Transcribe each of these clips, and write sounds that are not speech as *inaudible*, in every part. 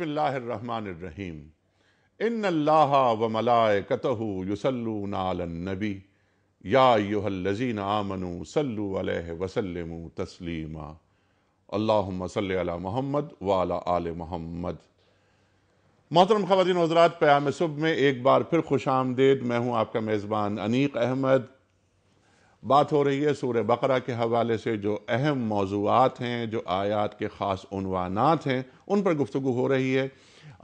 बिसमीम इन व मलाय कतहु युसलून या युहल्लजीन आमनु सल्लु अलैहि वसल्लम तस्लीमा अल्लाहुम्म सल्लि अला मोहम्मद वाला आल मोहम्मद मोहतरम ख़वान हजरात प्याम सुबह में एक बार फिर खुश आमदेद मैं हूँ आपका मेज़बान अनीक अहमद बात हो रही है सूर बकरा के हवाले से जो अहम मौजूद हैं जो आयात के ख़ास उनवानात हैं उन पर गुफ्तु हो रही है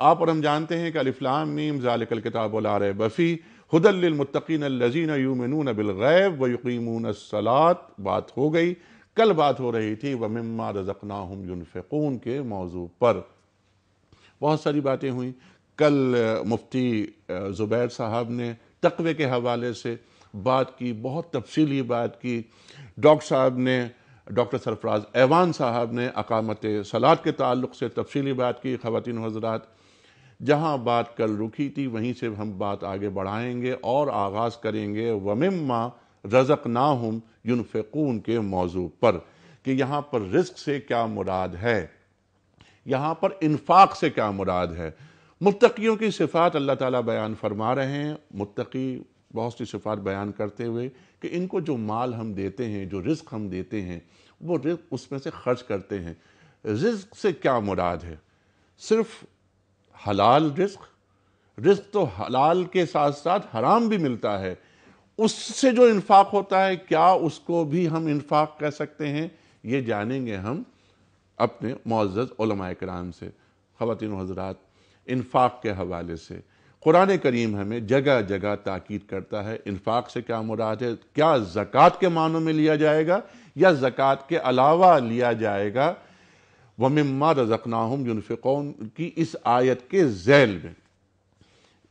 आप और हम जानते हैं कि अलिफ्लाम मीम ज़ालिकल किताबार बफ़ी हदलमतिन लजीन यूमिन बिलगैब यकीमून सलात बात हो गई कल बात हो रही थी व रज़कना हम युनफ़ून के मौजू पर बहुत सारी बातें हुई कल मुफ्ती ज़ुबैर साहब ने तकवे के हवाले से बात की बहुत तफसीली बात की डॉक्टर साहब ने डॉक्टर सरफराज ऐवान साहब ने अकामत सलाद के ताल्लुक से तफसीली बात की खातिन हजरात जहाँ बात कल रुकी थी वहीं से हम बात आगे बढ़ाएंगे और आगाज़ करेंगे वमिम्मा रज़क ना हम यूनफ़ून के मौजू पर कि यहाँ पर रिस्क से क्या मुराद है यहाँ पर इन्फाक से क्या मुराद है मुतकीयों की सिफात अल्लाह ताला बयान फरमा रहे हैं मुतकी बहुत सी सिफात बयान करते हुए कि इनको जो माल हम देते हैं जो रिस्क हम देते हैं वो रिस्क उसमें से खर्च करते हैं रिस्क से क्या मुराद है सिर्फ हलाल रिस्क रिस्क तो हलाल के साथ साथ हराम भी मिलता है उससे जो इन्फाक होता है क्या उसको भी हम इन्फाक कह सकते हैं ये जानेंगे हम अपने मोज़ कराम से ख़वान हजरात इन्फाक के हवाले से कुरान करीम हमें जगह जगह ताकीद करता है इनफाक से क्या मुराद है क्या ज़क़़त के मानों में लिया जाएगा या ज़क़़त के अलावा लिया जाएगा वम्मा रज़कना हम यूनफ़िकौन की इस आयत के जैल में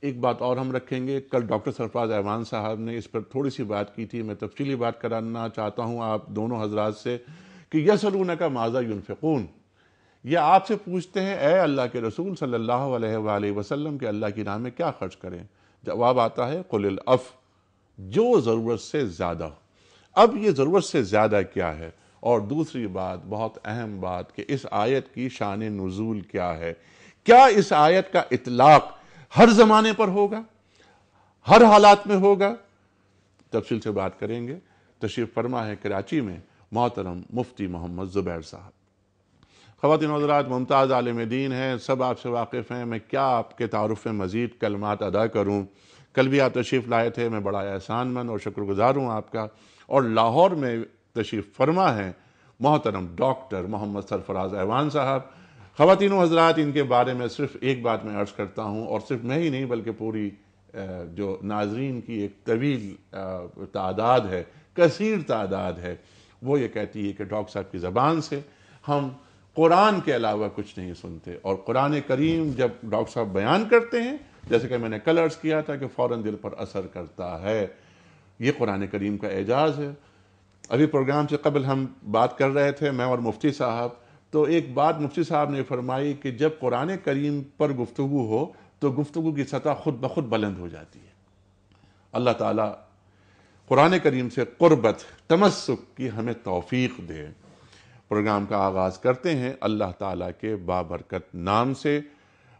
एक बात और हम रखेंगे कल डॉक्टर सरफराज अहमान साहब ने इस पर थोड़ी सी बात की थी मैं तफसीली बात कराना चाहता हूँ आप दोनों हजरात से कि यसलून का माजा यूनफ़िकून ये आपसे पूछते हैं ए अल्लाह के रसूल सल्लल्लाहु अलैहि वसल्लम के अल्लाह की राह में क्या खर्च करें जवाब आता है कुल अफ जो ज़रूरत से ज़्यादा अब ये ज़रूरत से ज़्यादा क्या है और दूसरी बात बहुत अहम बात कि इस आयत की शान नज़ूल क्या है क्या इस आयत का इतलाक़ हर ज़माने पर होगा हर हालात में होगा तफसील से बात करेंगे तशरीफ़ फरमा है कराची में मोहतरम मुफ्ती मोहम्मद ज़ुबैर साहब ख़वान हजरात मुमताज़ आलम दीन हैं सब आपसे वाकिफ़ हैं मैं क्या आपके तारफ़ में मज़ीद कलमात अदा करूँ कल भी आप तशरीफ़ लाए थे मैं बड़ा एहसानमंद और शुक्रगुजार हूँ आपका और लाहौर में तशरीफ़ फरमा हैं मोहतरम डॉक्टर मोहम्मद सरफराज ऐवान साहब ख़वान हजरात इनके बारे में सिर्फ़ एक बात मैं अर्ज़ करता हूँ और सिर्फ मैं ही नहीं बल्कि पूरी जो नाजरीन की एक तवील तादाद है कसर तादाद है वो ये कहती है कि डॉक्टर साहब की ज़बान से हम कुरान के अलावा कुछ नहीं सुनते और कुरान करीम जब डॉक्टर साहब बयान करते हैं जैसे कि मैंने कलर्स किया था कि फ़ौर दिल पर असर करता है ये कुरान करीम का एजाज़ है अभी प्रोग्राम से कबल हम बात कर रहे थे मैं और मुफ्ती साहब तो एक बात मुफ्ती साहब ने फरमाई कि जब कुरान करीम पर गुफ्तु हो तो गुफ्तु की सतह खुद ब खुद बुलंद हो जाती है अल्लाह ताला कुरान करीम से कुर्बत तमस्क की हमें तौफीक दे प्रोग्राम का आगाज़ करते हैं अल्लाह ताला के बाबरकत नाम से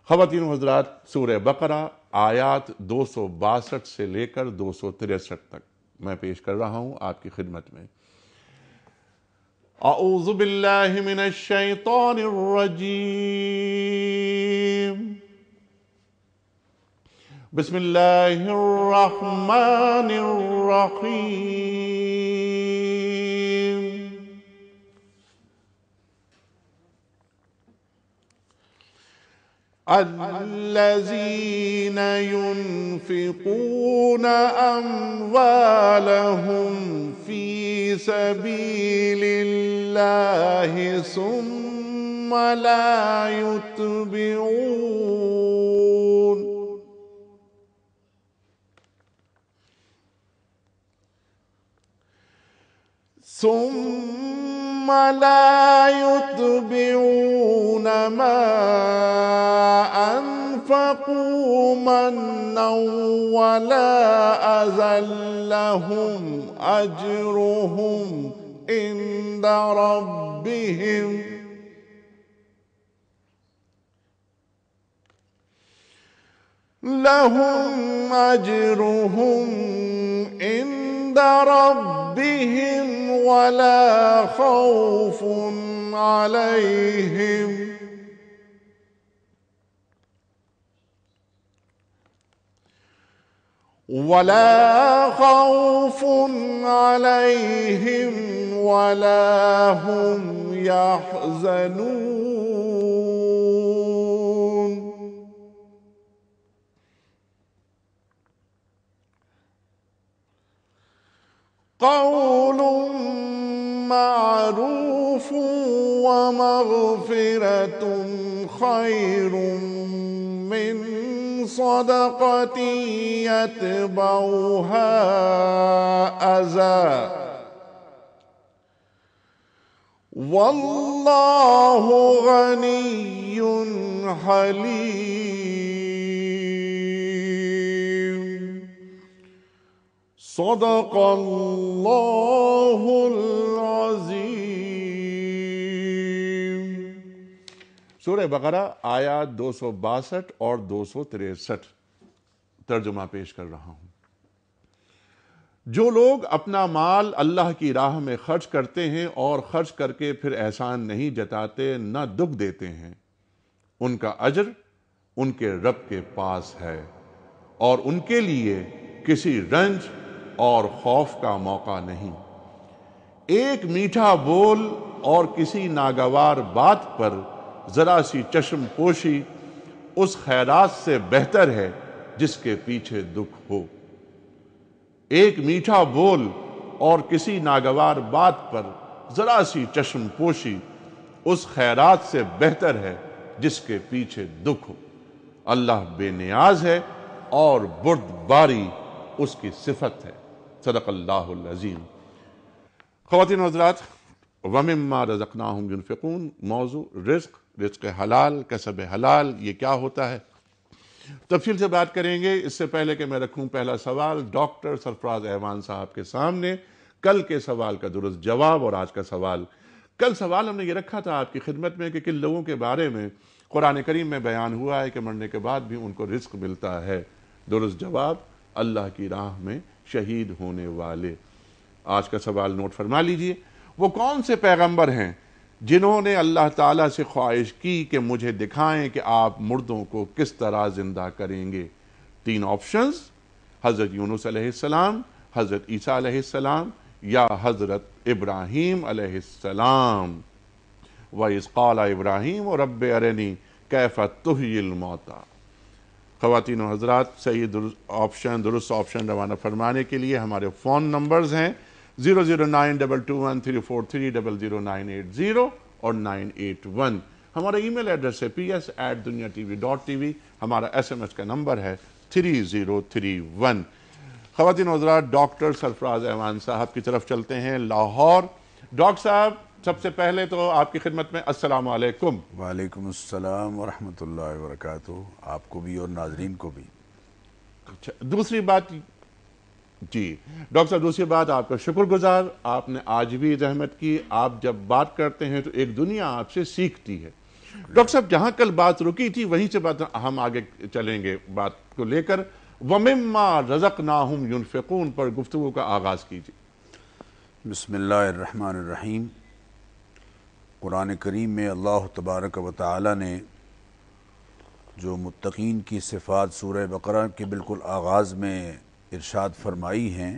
खातिन हजरात सूर बकरा आयात दो सौ बासठ से लेकर दो सौ तिरसठ तक मैं पेश कर रहा हूँ आपकी खिदमत में الرحمن الرحيم الذين ينفقون أموالهم في سبيل الله ثم لا يتبعون ثم ثم لا يتبعون ما أنفقوا منا ولا أذل لهم أجرهم عند ربهم لهم أجرهم عند عند ربهم ولا خوف عليهم ولا خوف عليهم ولا هم يحزنون قول معروف ومغفرة خير من صدقة يتبعها أذى والله غني حليم صدق الله العظيم सूर्य बकरा आया दो और दो तर्जुमा पेश कर रहा हूं जो लोग अपना माल अल्लाह की राह में खर्च करते हैं और खर्च करके फिर एहसान नहीं जताते न दुख देते हैं उनका अजर उनके रब के पास है और उनके लिए किसी रंज और खौफ का मौका नहीं एक मीठा बोल और किसी नागवार बात पर ज़रा सी चश्म पोशी उस खैरात से बेहतर है जिसके पीछे दुख हो एक मीठा बोल और किसी नागवार बात पर ज़रा सी चश्म पोशी उस खैरात से बेहतर है जिसके पीछे दुख हो अल्लाह बेनियाज है और बुर्दबारी उसकी सिफत है सदक़ल्लाज़ीम ख़वान हजरात वमम्मा रज़कना यूनफ़िकून मौजू रिस्क रिस्क हलाल कसब हलाल ये क्या होता है तफसील से बात करेंगे इससे पहले कि मैं रखूं पहला सवाल डॉक्टर सरफराज अहवान साहब के सामने कल के सवाल का दुरुस्त जवाब और आज का सवाल कल सवाल हमने ये रखा था आपकी खिदमत में कि किन लोगों के बारे में कुरान करीम में बयान हुआ है कि मरने के बाद भी उनको रिस्क मिलता है दुरुस्त जवाब अल्लाह की राह में शहीद होने वाले आज का सवाल नोट फरमा लीजिए वो कौन से पैगंबर हैं जिन्होंने अल्लाह ताला से ख्वाहिश की कि मुझे दिखाएं कि आप मुर्दों को किस तरह ज़िंदा करेंगे तीन ऑप्शंस हज़रत यूनुस अलैहिस्सलाम हज़रत ईसा अलैहिस्सलाम या हज़रत इब्राहिम अलैहिस्सलाम व इसक़ाला इब्राहिम और रब अरनी कैफ तुहिल मौता खातिन हजरात सही ऑप्शन दुरुस्त ऑप्शन रवाना फरमाने के लिए हमारे फ़ोन नंबर्स हैं zero zero nine double two one three four three double zero nine eight zero और नाइन एट वन हमारा ईमेल एड्रेस है P S at Duniya T V dot T V हमारा एस एम एस का नंबर है three zero three one खातिन हजरात doctor Sarfaraz अहमान साहब की तरफ चलते हैं लाहौर डॉक्टर साहब सबसे पहले तो आपकी खिदमत में अस्सलाम वालेकुम वालेकुम अस्सलाम वरहमतुल्लाहि वबरकातुहू आपको भी और नाजरीन को भी अच्छा दूसरी बात जी डॉक्टर साहब दूसरी बात आपका शुक्रगुजार आपने आज भी जहमत की आप जब बात करते हैं तो एक दुनिया आपसे सीखती है डॉक्टर साहब जहां कल बात रुकी थी वहीं से बात हम आगे चलेंगे बात को लेकर वमिम्मा रजक नाहम पर गुफ्तु का आगाज़ कीजिए बसमीम कुरान करीम में अल्लाह तबारक व ताली ने जो मुतकीन की सिफ़ात सूर बकरा के बिल्कुल आगाज़ में इरशाद फरमाई हैं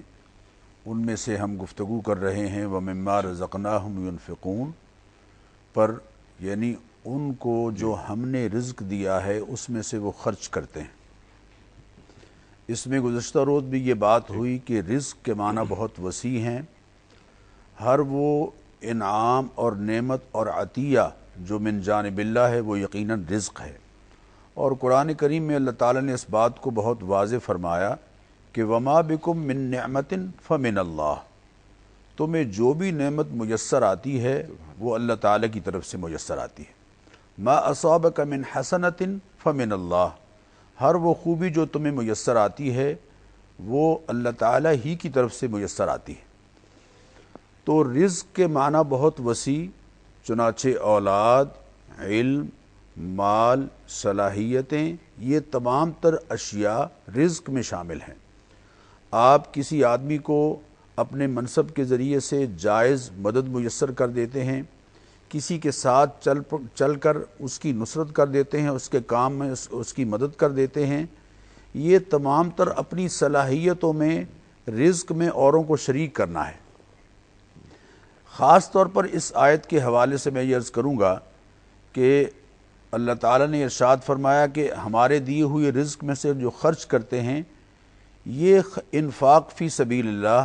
उनमें से हम गुफ्तु कर रहे हैं व मम्मा रज़क़ना हम पर यानी उनको जो हमने रिज्क दिया है उसमें से वो ख़र्च करते हैं इसमें गुज्तर रोज़ भी ये बात हुई कि रिज्क के माना बहुत वसी हैं हर वो इनाम और नेमत और अतिया जो मिन जानबिल्ला है वो यकीनन रिज्क है और कुरान करीम में अल्लाह ताला ने इस बात को बहुत वाज फरमाया कि वमा बिकुम मिन नमतिन फ़मिन अल्लाह तुम्हें जो भी नेमत मैसर आती है वो अल्लाह ताला की तरफ से मैसर आती है मा असाब का मिन हसनतिन फ़मिन अल्लाह हर वो खूबी जो तुम्हें मैसर आती है वो अल्लाह ताला ही की तरफ से मैसर आती है तो रिज्क के माना बहुत वसी चुनाचे औलाद इल्म माल सलाहियतें ये तमाम तर अशिया रिज्क में शामिल हैं आप किसी आदमी को अपने मनसब के ज़रिए से जायज़ मदद मैसर कर देते हैं किसी के साथ चल चल कर उसकी नुसरत कर देते हैं उसके काम में उस, उसकी मदद कर देते हैं ये तमाम तर अपनी सलाहियतों में रिज्क में औरों को शरीक करना है ख़ास तौर पर इस आयत के हवाले से मैं ये अर्ज़ करूँगा कि अल्लाह ताला ने इरशाद फरमाया कि हमारे दिए हुए रिज्क में से जो ख़र्च करते हैं ये इन्फाक फ़ी सबील्ला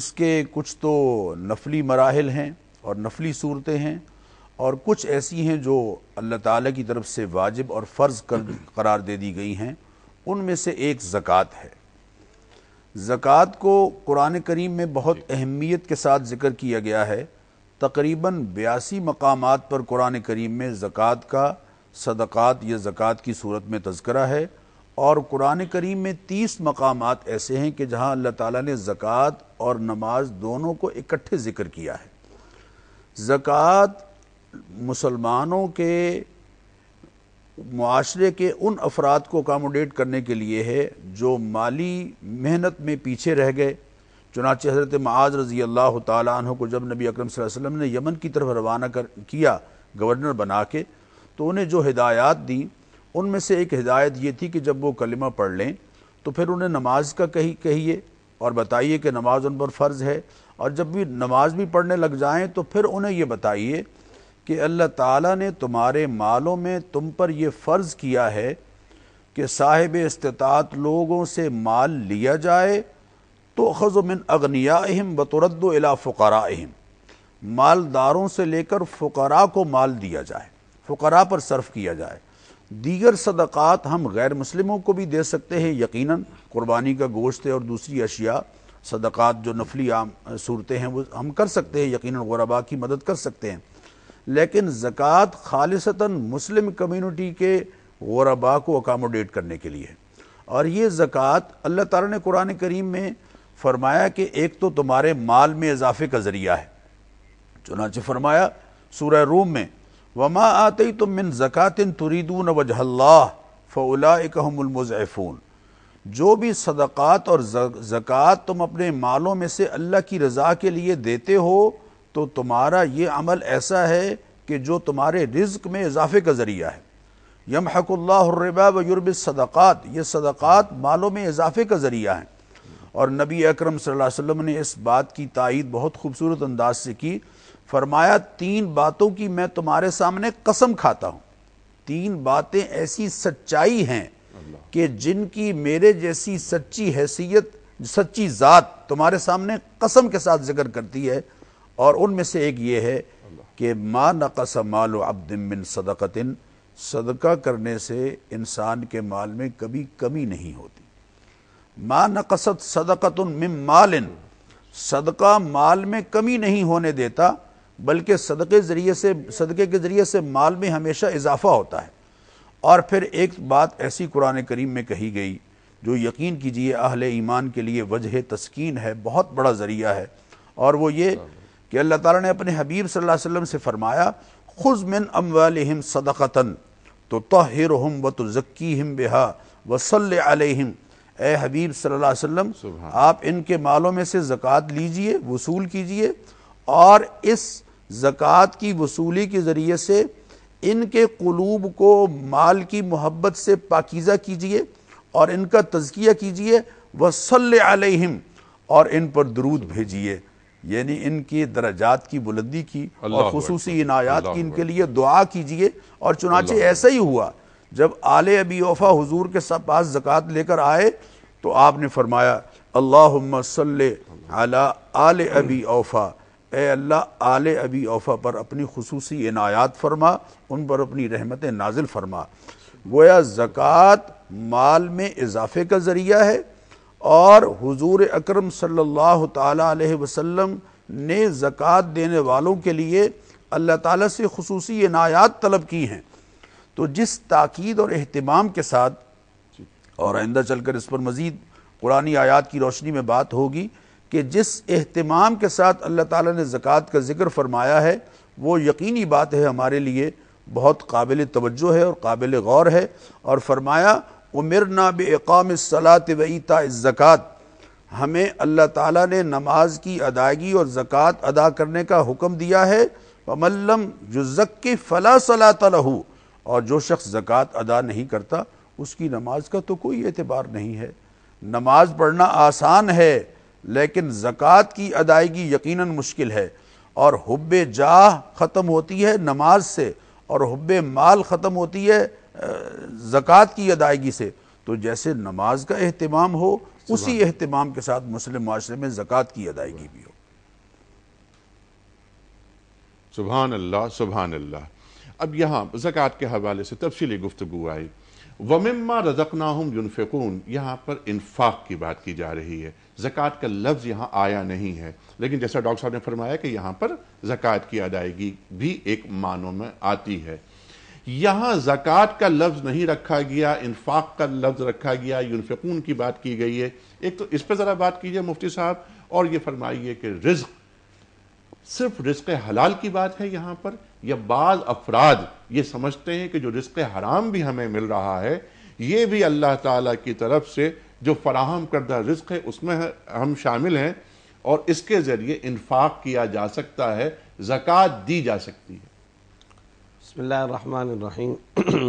इसके कुछ तो नफली मराहल हैं और नफली सूरतें हैं और कुछ ऐसी हैं जो अल्लाह ताला की तरफ से वाजिब और फ़र्ज़ करार दे दी गई हैं उनमें से एक ज़क़़त है ज़क़़त को कुरान करीम में बहुत अहमियत के साथ ज़िक्र किया गया है तकरीबन बयासी मकाम पर कुरान करीम में ज़क़़त का सदक़ात या ज़क़़त की सूरत में तस्करा है और कुरान करीम में तीस मकाम ऐसे हैं कि जहाँ अल्लाह ताला ने ज़क़़त और नमाज दोनों को इकट्ठे ज़िक्र किया है ज़क़़त मुसलमानों के माशरे के उन अफराद को अकामोडेट करने के लिए है जो माली मेहनत में पीछे रह गए चुनाच हज़रत माज रज़ी अल्लाह तु को जब नबी अक्रम वसम ने यमन की तरफ रवाना कर किया गवर्नर बना के तो उन्हें जो हिदायत दी उनमें से एक हिदायत ये थी कि जब वो कलमा पढ़ लें तो फिर उन्हें नमाज का कही कहिए और बताइए कि नमाज उन पर फ़र्ज़ है और जब भी नमाज भी पढ़ने लग जाएँ तो फिर उन्हें ये बताइए कि अल्लाह ताला ने तुम्हारे मालों में तुम पर यह फ़र्ज़ किया है कि साहिब इस्तात लोगों से माल लिया जाए तो खज़मिन अगनियाम बतरदला अहम मालदारों से लेकर फ़ुकरा को माल दिया जाए फ़ुकरा पर सर्फ किया जाए दीगर सदक़ात हम गैर मुस्लिमों को भी दे सकते हैं यकीनन कुर्बानी का गोश्त और दूसरी अशिया सदक़ात जो नफली आम सूरतें हैं वो हम कर सकते हैं यकीन गुरबा की मदद कर सकते हैं लेकिन ज़क़़त खालसता मुस्लिम कम्यूनिटी के गरबा को अकामोडेट करने के लिए और ये ज़क़़त अल्लाह ताला ने कुरान करीम में फरमाया कि एक तो तुम्हारे माल में इजाफे का ज़रिया है चुनाच फरमाया सूर्य रूम में वमा आते ही तुम मिन ज़क़ातिन तुरीदून वजहल्ला फ़लामज़ैफ़ून जो भी सदक़ात और ज़क़़त तुम अपने मालों में से अल्लाह की रज़ा के लिए देते हो तो तुम्हारा ये अमल ऐसा है कि जो तुम्हारे रिज्क में इजाफे का ज़रिया है यम हकुल्लाबा व सदक़ात ये सदक़ात मालों में इजाफे का ज़रिया है और नबी अक्रम वसल्लम ने इस बात की तइद बहुत खूबसूरत अंदाज से की फरमाया तीन बातों की मैं तुम्हारे सामने कसम खाता हूँ तीन बातें ऐसी सच्चाई हैं कि जिनकी मेरे जैसी सच्ची हैसियत सच्ची ज़ात तुम्हारे सामने कसम के साथ जिक्र करती है और उनमें से एक ये है कि माँ नकस माल अब्दमिन सदक़तिन सदका करने से इंसान के माल में कभी कमी नहीं होती माँ नकसत सदकत मिम मालिन सदका माल में कमी नहीं होने देता बल्कि सदक़े ज़रिए से सदक़े के ज़रिए से माल में हमेशा इजाफा होता है और फिर एक बात ऐसी कुरान करीम में कही गई जो यकीन कीजिए अहल ईमान के लिए वजह तस्कीन है बहुत बड़ा ज़रिया है और वो ये कि अल्लाह ताला ने अपने हबीब सल्लल्लाहु अलैहि वसल्लम से फरमाया खुज मिन अमवालिहिम सदक़तन तो तहिरहुम व तो ज़क्की हम बेहा वसल अलहम ए हबीब सल्लल्लाहु अलैहि वसल्लम आप इनके मालों में से ज़क़़त लीजिए वसूल कीजिए और इस ज़क़़त की वसूली के ज़रिए से इनके कलूब को माल की मोहब्बत से पाकिज़ा कीजिए और इनका तजकिया कीजिए वसल अलैहिम और इन पर दरूद भेजिए यानी इनके दर्जात की बुलंदी की और खसूस इनायात की इनके लिए दुआ कीजिए और चुनाचे ऐसा ही हुआ जब आले अबी ओफ़ा हजूर के सब पास ज़क़़त लेकर आए तो आपने फरमाया अल्लाह सल आल अबी ओफ़ा ए अल्लाह आल अबी ओफ़ा पर अपनी खसूस इनायात फरमा उन पर अपनी रहमत नाजिल फरमा गोया जक़ात माल में इजाफे का ज़रिया है और हुजूर अकरम सल्लल्लाहु अलैहि वसल्लम ने ज़क़ात देने वालों के लिए अल्लाह ताला से खसूसी इनायात तलब की हैं तो जिस ताक़द और अहतमाम के साथ और आइंदा चल कर इस पर मज़ीद कुरानी आयात की रोशनी में बात होगी कि जिस अहतमाम के साथ अल्लाह ताला ने ज़क़़त का ज़िक्र फरमाया है वो यकीनी बात है हमारे लिए बहुत काबिल तवज्जो है और काबिल गौर है और फरमाया उमरना बेकाम सलात वईता ज़क़़त हमें अल्लाह ताला ने नमाज की अदायगी और ज़क़़त अदा करने का हुक्म दिया है मल्लम जुज़क्की फ़ला सला लहू और जो शख्स ज़क़़त अदा नहीं करता उसकी नमाज का तो कोई एतबार नहीं है नमाज पढ़ना आसान है लेकिन ज़क़़त की अदायगी यक़ीन मुश्किल है और हब्ब जा ख़त्म होती है नमाज से और हब माल ख़त्म होती है ज़क़़त की अदायगी से तो जैसे नमाज का अहतमाम हो उसी अहतमाम के साथ मुस्लिम माशरे में ज़क़़त की अदायगी भी हो सुबहान अल्लाह सुबहान अल्लाह अब यहाँ ज़क़़त के हवाले से तफसीली गुफ्तु आई वमिम्मा रजकना हम यहाँ पर इन्फाक की बात की जा रही है ज़क़़त का लफ्ज़ यहाँ आया नहीं है लेकिन जैसा डॉक्टर साहब ने फरमाया कि यहाँ पर ज़क़़त की अदायगी भी एक मानों में आती है यहाँ जक़ात का लफ्ज़ नहीं रखा गया इन्फाक का लफ्ज़ रखा गया यूनफ़ून की बात की गई है एक तो इस पर ज़रा बात कीजिए मुफ्ती साहब और ये फरमाइए कि रिज्क सिर्फ रिस्क हलाल की बात है यहाँ पर या बाज़ अफराद ये समझते हैं कि जो रिस्क हराम भी हमें मिल रहा है ये भी अल्लाह ताला की तरफ से जो फराहम करदा रिस्क है उसमें हम शामिल हैं और इसके ज़रिए इन्फाक किया जा सकता है ज़क़़त दी जा सकती है बसमीम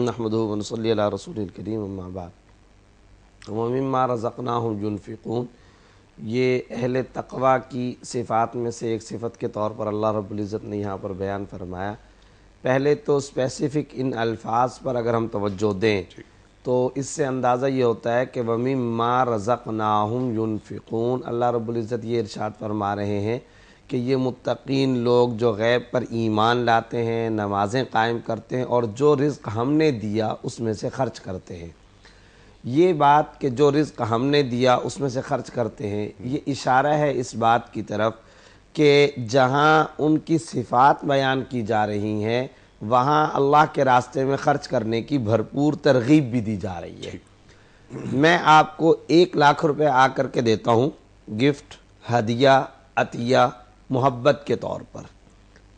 नहमदल रसूलकरीम वमिमा रज़क़ना जुनफ़िकून ये अहल तकवा की सिफ़ात में से एक सिफत के तौर पर अल्लाह रब्ज़त ने यहाँ पर बयान फरमाया पहले तो स्पेसिफ़िक इन अल्फाज पर अगर हम तवज्जो दें तो इससे अंदाज़ा ये होता है कि वमी माँ रज़क़ नाहम युनफ़िकून अल्लाह रब्ज़त ये इरशाद फरमा रहे हैं कि ये मुतकीन लोग जो गैब पर ईमान लाते हैं नमाज़ें कायम करते हैं और जो रिज़्क हमने दिया उसमें से ख़र्च करते हैं ये बात कि जो रिज़्क हमने दिया उसमें से ख़र्च करते हैं ये इशारा है इस बात की तरफ कि जहाँ उनकी सिफात बयान की जा रही हैं वहाँ अल्लाह के रास्ते में ख़र्च करने की भरपूर तरगीब भी दी जा रही है मैं आपको एक लाख रुपये आकर के देता हूँ गिफ्ट हदिया अतिया मोहब्बत के तौर पर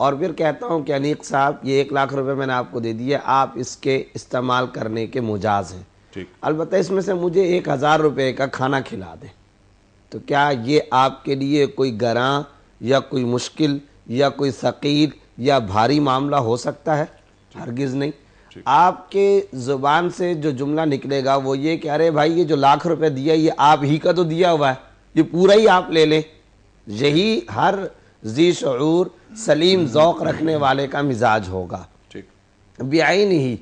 और फिर कहता हूँ कि अनीक साहब ये एक लाख रुपए मैंने आपको दे दिए आप इसके इस्तेमाल करने के मुजाज हैं अलबत् इसमें से मुझे एक हज़ार रुपये का खाना खिला दें तो क्या ये आपके लिए कोई गरा या कोई मुश्किल या कोई शकील या भारी मामला हो सकता है हरगिज़ नहीं आपके ज़ुबान से जो जुमला निकलेगा वो ये कि अरे भाई ये जो लाख रुपए दिया ये आप ही का तो दिया हुआ है ये पूरा ही आप ले लें यही हर जी शूर सलीम ओक़ रखने वाले का मिजाज होगा बेआन ही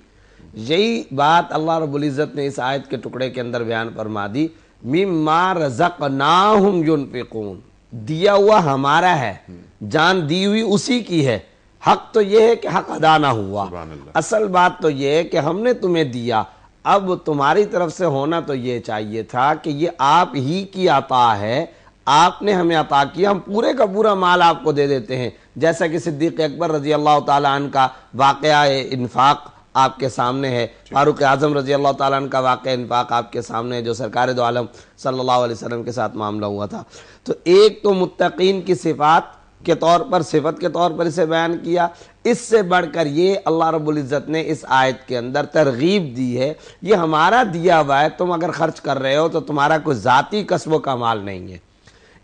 यही बात अल्लाह रबुल्ज़त ने इस आयत के टुकड़े के अंदर बयान फरमा दी मिम्मा रजक नाहम दिया हुआ हमारा है जान दी हुई उसी की है हक तो यह है कि हक अदा ना हुआ असल बात तो यह है कि हमने तुम्हें दिया अब तुम्हारी तरफ से होना तो ये चाहिए था कि ये आप ही की आता है आपने हमें अता किया हम पूरे का पूरा माल आपको दे देते हैं जैसा कि सिद्दीक अकबर रजी अल्लाह तन का वाक़ इन्फाक आपके सामने है फारूक आजम रजी अल्लाह तन का वाक़ इनफाक आपके सामने है जो सरकार दो आलम के साथ मामला हुआ था तो एक तो मुतकीन की सिफात के तौर पर सिफत के तौर पर इसे बयान किया इससे बढ़कर ये अल्लाह रबुल्ज़त ने इस आयत के अंदर तरगीब दी है ये हमारा दिया हुआ है तुम अगर खर्च कर रहे हो तो तुम्हारा कोई ज़ाती कस्बों का माल नहीं है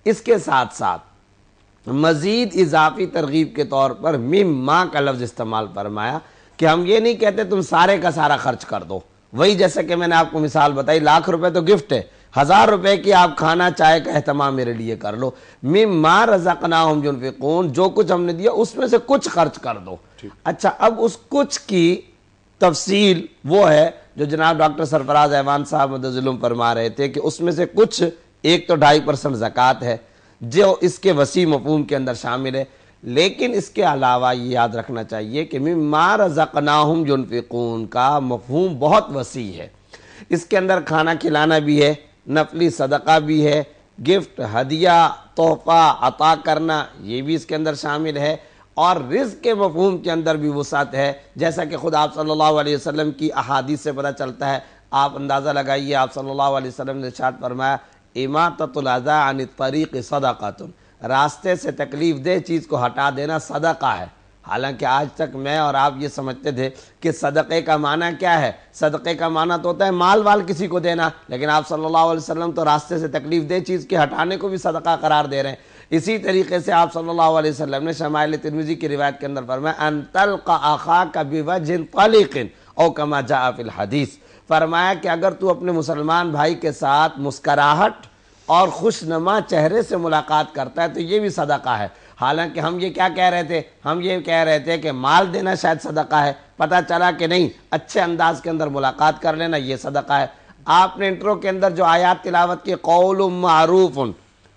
इसके साथ साथ मज़ीद इजाफी तरगीब के तौर पर मिम माँ का लफ्ज़ इस्तेमाल फरमाया कि हम ये नहीं कहते तुम सारे का सारा खर्च कर दो वही जैसे कि मैंने आपको मिसाल बताई लाख रुपए तो गिफ्ट है हज़ार रुपए की आप खाना चाय का अहतमाम मेरे लिए कर लो मैं माँ रजाकना हम जुनफिकून जो कुछ हमने दिया उसमें से कुछ खर्च कर दो अच्छा अब उस कुछ की तफसील वो है जो जनाब डॉक्टर सरफराज ऐवान साहब मदजुलम फरमा रहे थे कि उसमें से कुछ एक तो ढाई परसेंट जक़ात है जो इसके वसी मफूम के अंदर शामिल है लेकिन इसके अलावा ये याद रखना चाहिए कि मम्मा रज़क़नाहम जुनफ़िकून का मफहम बहुत वसी है इसके अंदर खाना खिलाना भी है नफली सदका भी है गिफ्ट हदिया तोहफ़ा अता करना ये भी इसके अंदर शामिल है और रिज़ के मफहम के अंदर भी वसात है जैसा कि खुद आप सल्लल्लाहु अलैहि वसल्लम की अहादीस से पता चलता है आप अंदाज़ा लगाइए आप सल्लल्लाहु अलैहि वसल्लम ने शाद फरमाया इमातलाजा अन तरीक़ सदाक़ातुन रास्ते से तकलीफ़ दे चीज़ को हटा देना सदाका है हालांकि आज तक मैं और आप ये समझते थे कि सदक़े का माना क्या है सदक़े का माना तो होता है माल वाल किसी को देना लेकिन आप सल्लल्लाहु अलैहि वसल्लम तो रास्ते से तकलीफ़ दे चीज़ के हटाने को भी सदका करार दे रहे हैं इसी तरीके से आप सल्लल्लाहु अलैहि वसल्लम ने शमाइल तिरमिजी की रिवायत के अंदर फरमाया अनतल का आखा का बिवजिन तलिकिन और कमा जाफिल हदीस फरमाया कि अगर तू अपने मुसलमान भाई के साथ मुस्कराहट और खुशनुमा चेहरे से मुलाकात करता है तो ये भी सदका है हालांकि हम ये क्या कह रहे थे हम ये कह रहे थे कि माल देना शायद सदका है पता चला कि नहीं अच्छे अंदाज के अंदर मुलाकात कर लेना ये सदका है आपने इंटरव्यू के अंदर जो आयात तिलावत की कौल मरूफ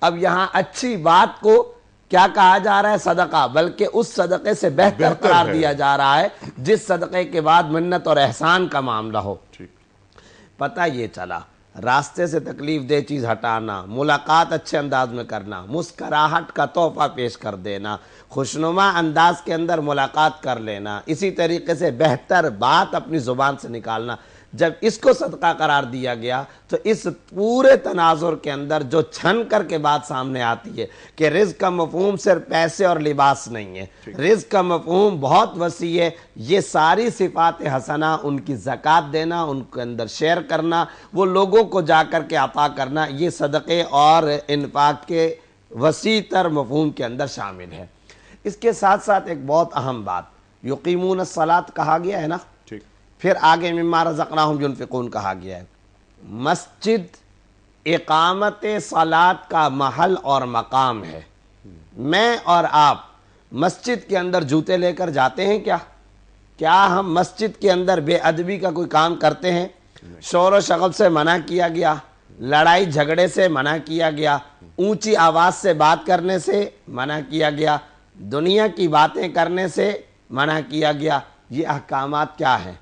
अब यहाँ अच्छी बात को क्या कहा जा रहा है सदका बल्कि उस सदक़े से बेहतर करार दिया जा रहा है जिस सदक़े के बाद मन्नत और एहसान का मामला हो पता ये चला रास्ते से तकलीफ दे चीज़ हटाना मुलाकात अच्छे अंदाज में करना मुस्कराहट का तोहफा पेश कर देना खुशनुमा अंदाज के अंदर मुलाकात कर लेना इसी तरीके से बेहतर बात अपनी ज़ुबान से निकालना जब इसको सदका करार दिया गया तो इस पूरे तनाजुर के अंदर जो छन करके बात सामने आती है कि रिज का मफहम सिर्फ पैसे और लिबास नहीं है रिज का मफहम बहुत वसी है ये सारी सिफात हसना उनकी जक़ात देना उनके अंदर शेयर करना वो लोगों को जा कर के अता करना ये सदक़े और इनफाक के वसी तर मफहम के अंदर शामिल है इसके साथ साथ एक बहुत अहम बात यकीमून सलात कहा गया है ना फिर आगे में मारा जकना हम फिकून कहा गया है मस्जिद एकामत सलात का महल और मकाम है मैं और आप मस्जिद के अंदर जूते लेकर जाते हैं क्या क्या हम मस्जिद के अंदर बेअदबी का कोई काम करते हैं शोर शगल से मना किया गया लड़ाई झगड़े से मना किया गया ऊंची आवाज़ से बात करने से मना किया गया दुनिया की बातें करने से मना किया गया ये अहकाम क्या हैं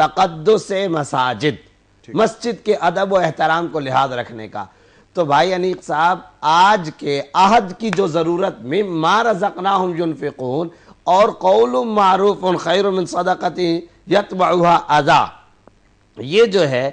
तकदस मसाजिद मस्जिद के अदब व एहतराम को लिहाज रखने का तो भाई अनीक साहब आज के अहद की जो ज़रूरत में मार जकना हम युनफिकून और कौल मारूफ खैर सदाकती यतबा अदा ये जो है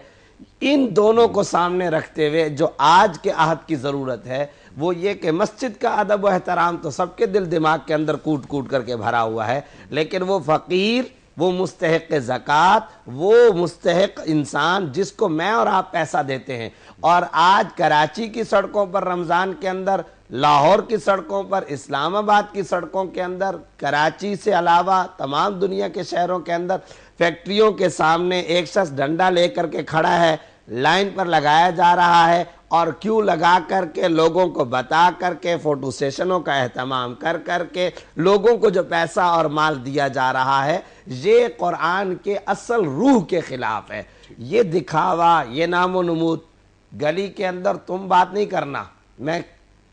इन दोनों को सामने रखते हुए जो आज के अहद की ज़रूरत है वो ये कि मस्जिद का अदब व एहतराम तो सबके दिल दिमाग के अंदर कूट कूट करके भरा हुआ है लेकिन वो फ़कीर वो मुस्तक ज़क़़त वो मुस्तक इंसान जिसको मैं और आप पैसा देते हैं और आज कराची की सड़कों पर रमज़ान के अंदर लाहौर की सड़कों पर इस्लामाबाद की सड़कों के अंदर कराची से अलावा तमाम दुनिया के शहरों के अंदर फैक्ट्रियों के सामने एक शख्स डंडा लेकर के खड़ा है लाइन पर लगाया जा रहा है और क्यों लगा करके लोगों को बता करके फ़ोटो सेशनों का अहतमाम कर करके लोगों को जो पैसा और माल दिया जा रहा है ये कुरान के असल रूह के ख़िलाफ़ है ये दिखावा ये नामो नमूद गली के अंदर तुम बात नहीं करना मैं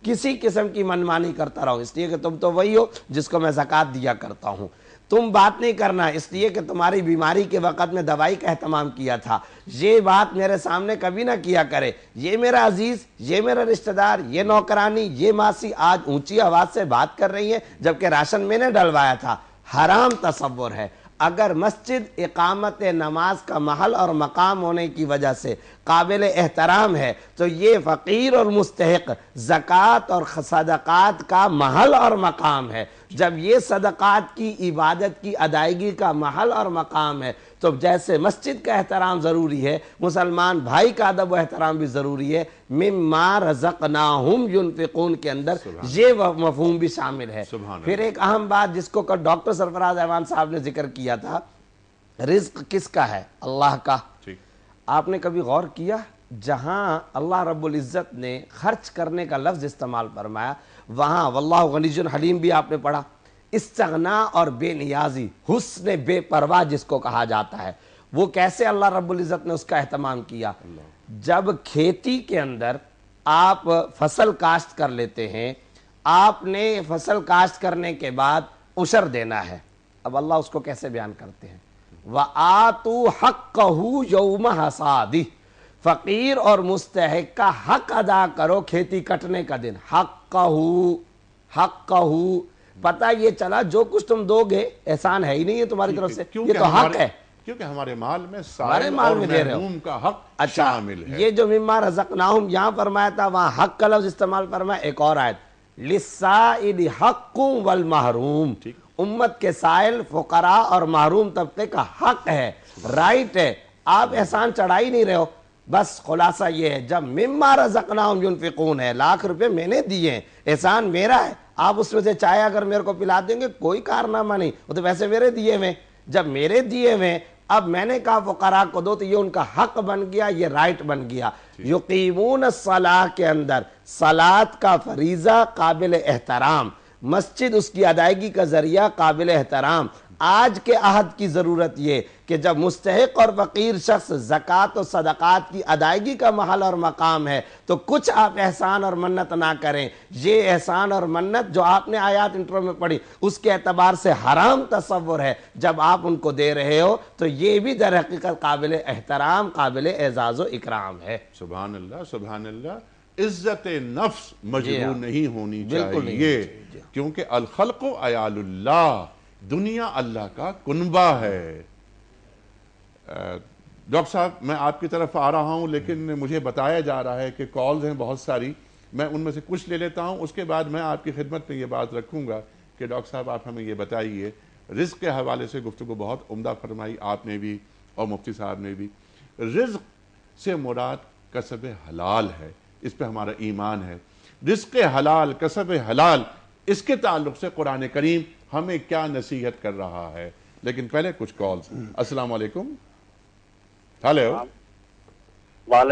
किसी किस्म की मनमानी करता रहूँ इसलिए कि तुम तो वही हो जिसको मैं जक़ात दिया करता हूँ तुम बात नहीं करना इसलिए कि तुम्हारी बीमारी के वक़्त में दवाई का अहतमाम किया था ये बात मेरे सामने कभी ना किया करे ये मेरा अजीज़ ये मेरा रिश्तेदार ये नौकरानी ये मासी आज ऊंची आवाज़ से बात कर रही है जबकि राशन मैंने डलवाया था हराम तस्वुर है अगर मस्जिद इकामत नमाज का महल और मकाम होने की वजह से काबिल एहतराम है तो ये फ़कीर और मुस्तक ज़क़़त और सदक़ात का महल और मकाम है जब ये सदक़ात की इबादत की अदायगी का महल और मकाम है तो जैसे मस्जिद का एहतराम ज़रूरी है मुसलमान भाई का अदब एहतराम भी ज़रूरी है मम्मा रजक नाहम यूनफिकून के अंदर ये मफहम भी शामिल है फिर एक अहम बात जिसको कल डॉक्टर सरफराज अहमान साहब ने जिक्र किया था रिज्क किसका है अल्लाह का आपने कभी गौर किया जहाँ अल्लाह रबुल्जत ने खर्च करने का लफ्ज़ इस्तेमाल फरमाया वहाँ वल्ला हलीम भी आपने पढ़ा इसगना और बेनियाजी हुस्न बेपरवाह जिसको कहा जाता है वो कैसे अल्लाह रबुल्जत ने उसका अहतमाम किया जब खेती के अंदर आप फसल काश्त कर लेते हैं आपने फसल काश्त करने के बाद उशर देना है अब अल्लाह उसको कैसे बयान करते हैं हम्म। वह आतु हक कहू यौम हसादी फ़कीर और मुस्तहक का हक अदा करो खेती कटने का दिन हक कहू हक कहू पता ये चला जो कुछ तुम दोगे एहसान है ही नहीं है तुम्हारी तरफ से ये तो हक है क्योंकि हमारे माल में सारे माल में दे रहे हो का हक अच्छा शामिल है ये जो मिम्मा रजकनाहुम यहाँ फरमाया था वहाँ हक का लफ्ज इस्तेमाल फरमाया एक और आयत लिसाइल हक वल महरूम उम्मत के साइल फुकरा और महरूम तबके का हक है राइट है आप एहसान चढ़ा ही नहीं रहे हो बस खुलासा ये है जब मिम्मा रजकना यूनफिकून है लाख रुपए मैंने दिए हैं एहसान मेरा है आप उसमें से चाय अगर मेरे को पिला देंगे कोई कारनामा नहीं वो तो वैसे मेरे दिए हुए जब मेरे दिए हुए अब मैंने कहा फकरा को दो तो ये उनका हक बन गया ये राइट बन गया यकीमून सलाह के अंदर सलात का फरीजा काबिल एहतराम मस्जिद उसकी अदायगी का जरिया काबिल एहतराम आज के अहद की ज़रूरत यह कि जब मुस्तक और फ़कीर शख्स जक़ात और सदक़ात की अदायगी का महल और मकाम है तो कुछ आप एहसान और मन्नत ना करें ये एहसान और मन्नत जो आपने आयात इंटरव्यू में पढ़ी उसके अतबार से हराम तस्वुर है जब आप उनको दे रहे हो तो ये भी दर हकीकत काबिल एहतराम काबिल एजाज़ इकराम है सुबह सुबह इज्जत नफ्स मजबूर नहीं होनी चाहिए क्योंकि अलखल अयाल्ला दुनिया अल्लाह का कुनबा है डॉक्टर साहब मैं आपकी तरफ आ रहा हूं लेकिन मुझे बताया जा रहा है कि कॉल्स हैं बहुत सारी मैं उनमें से कुछ ले लेता हूं उसके बाद मैं आपकी खिदमत में ये बात रखूंगा कि डॉक्टर साहब आप हमें ये बताइए रिज्क के हवाले से गुफ्तु बहुत उमदा फरमाई आपने भी और मुफ्ती साहब ने भी रिज्क से मुराद कसब हलाल है इस पर हमारा ईमान है रिज्क हलाल कसब हलाल इसके ताल्लुक से कुरान करीम हमें क्या नसीहत कर रहा है लेकिन पहले कुछ कॉल अस्सलाम वालेकुम हेलो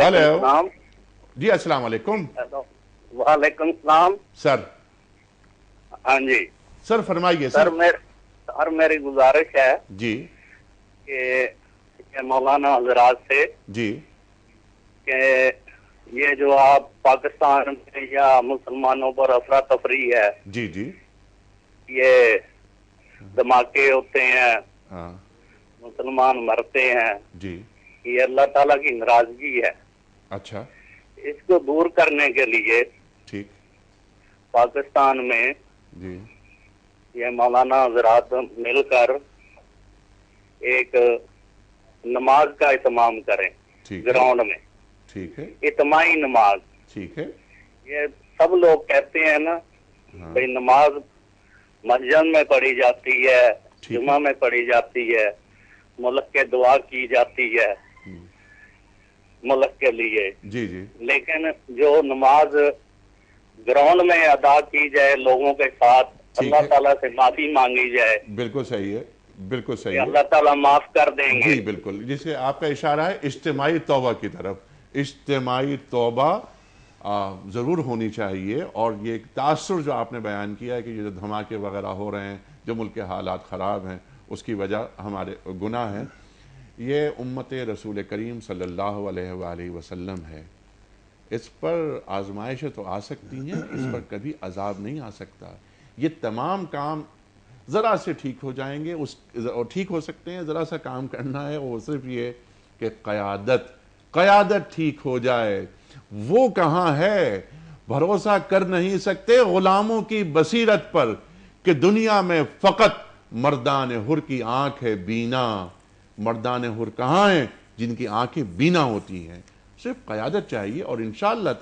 हेलो जी अस्सलाम वालेकुम वालेकुम सलाम सर हाँ जी सर फरमाइए सर मेरे सर मेरी गुजारिश है जी के, के मौलाना हजरात से जी के ये जो आप पाकिस्तान में या मुसलमानों पर अफरा तफरी है जी जी ये धमाके होते हैं हाँ। मुसलमान मरते हैं जी ये अल्लाह ताला की नाराजगी है अच्छा इसको दूर करने के लिए ठीक पाकिस्तान में जी ये मौलाना हजरात मिलकर एक नमाज का इतमाम करें ग्राउंड में ठीक है इतमाही नमाज ठीक है ये सब लोग कहते हैं ना हाँ। भाई नमाज मस्जिद में पढ़ी जाती है जुमा में पढ़ी जाती है मुल्क के दुआ की जाती है हम्म। मुल्क के लिए जी जी लेकिन जो नमाज ग्राउंड में अदा की जाए लोगों के साथ अल्लाह ताला से माफी मांगी जाए बिल्कुल सही है बिल्कुल सही अल्लाह ताला माफ कर देंगे जी बिल्कुल जिसे आपका इशारा है इज्तमाही तौबा की तरफ इज्तमाही तौबा ज़रूर होनी चाहिए और ये एक तासर जो आपने बयान किया है कि ये जो धमाके वगैरह हो रहे हैं जो मुल्क के हालात ख़राब हैं उसकी वजह हमारे गुनाह है ये उम्मत रसूल करीम सल्लल्लाहु अलैहि वसल्लम है इस पर आजमाइशें तो आ सकती हैं इस पर कभी अजाब नहीं आ सकता ये तमाम काम ज़रा से ठीक हो जाएंगे उस और ठीक हो सकते हैं ज़रा सा काम करना है वो सिर्फ ये कि क़यादत क़यादत ठीक हो जाए वो कहां है भरोसा कर नहीं सकते गुलामों की बसीरत पर कि दुनिया में फकत मर्दान हुर की आंख है बीना मर्दान हुर कहां है जिनकी आंखें बीना होती हैं सिर्फ क्यादत चाहिए और इन ताला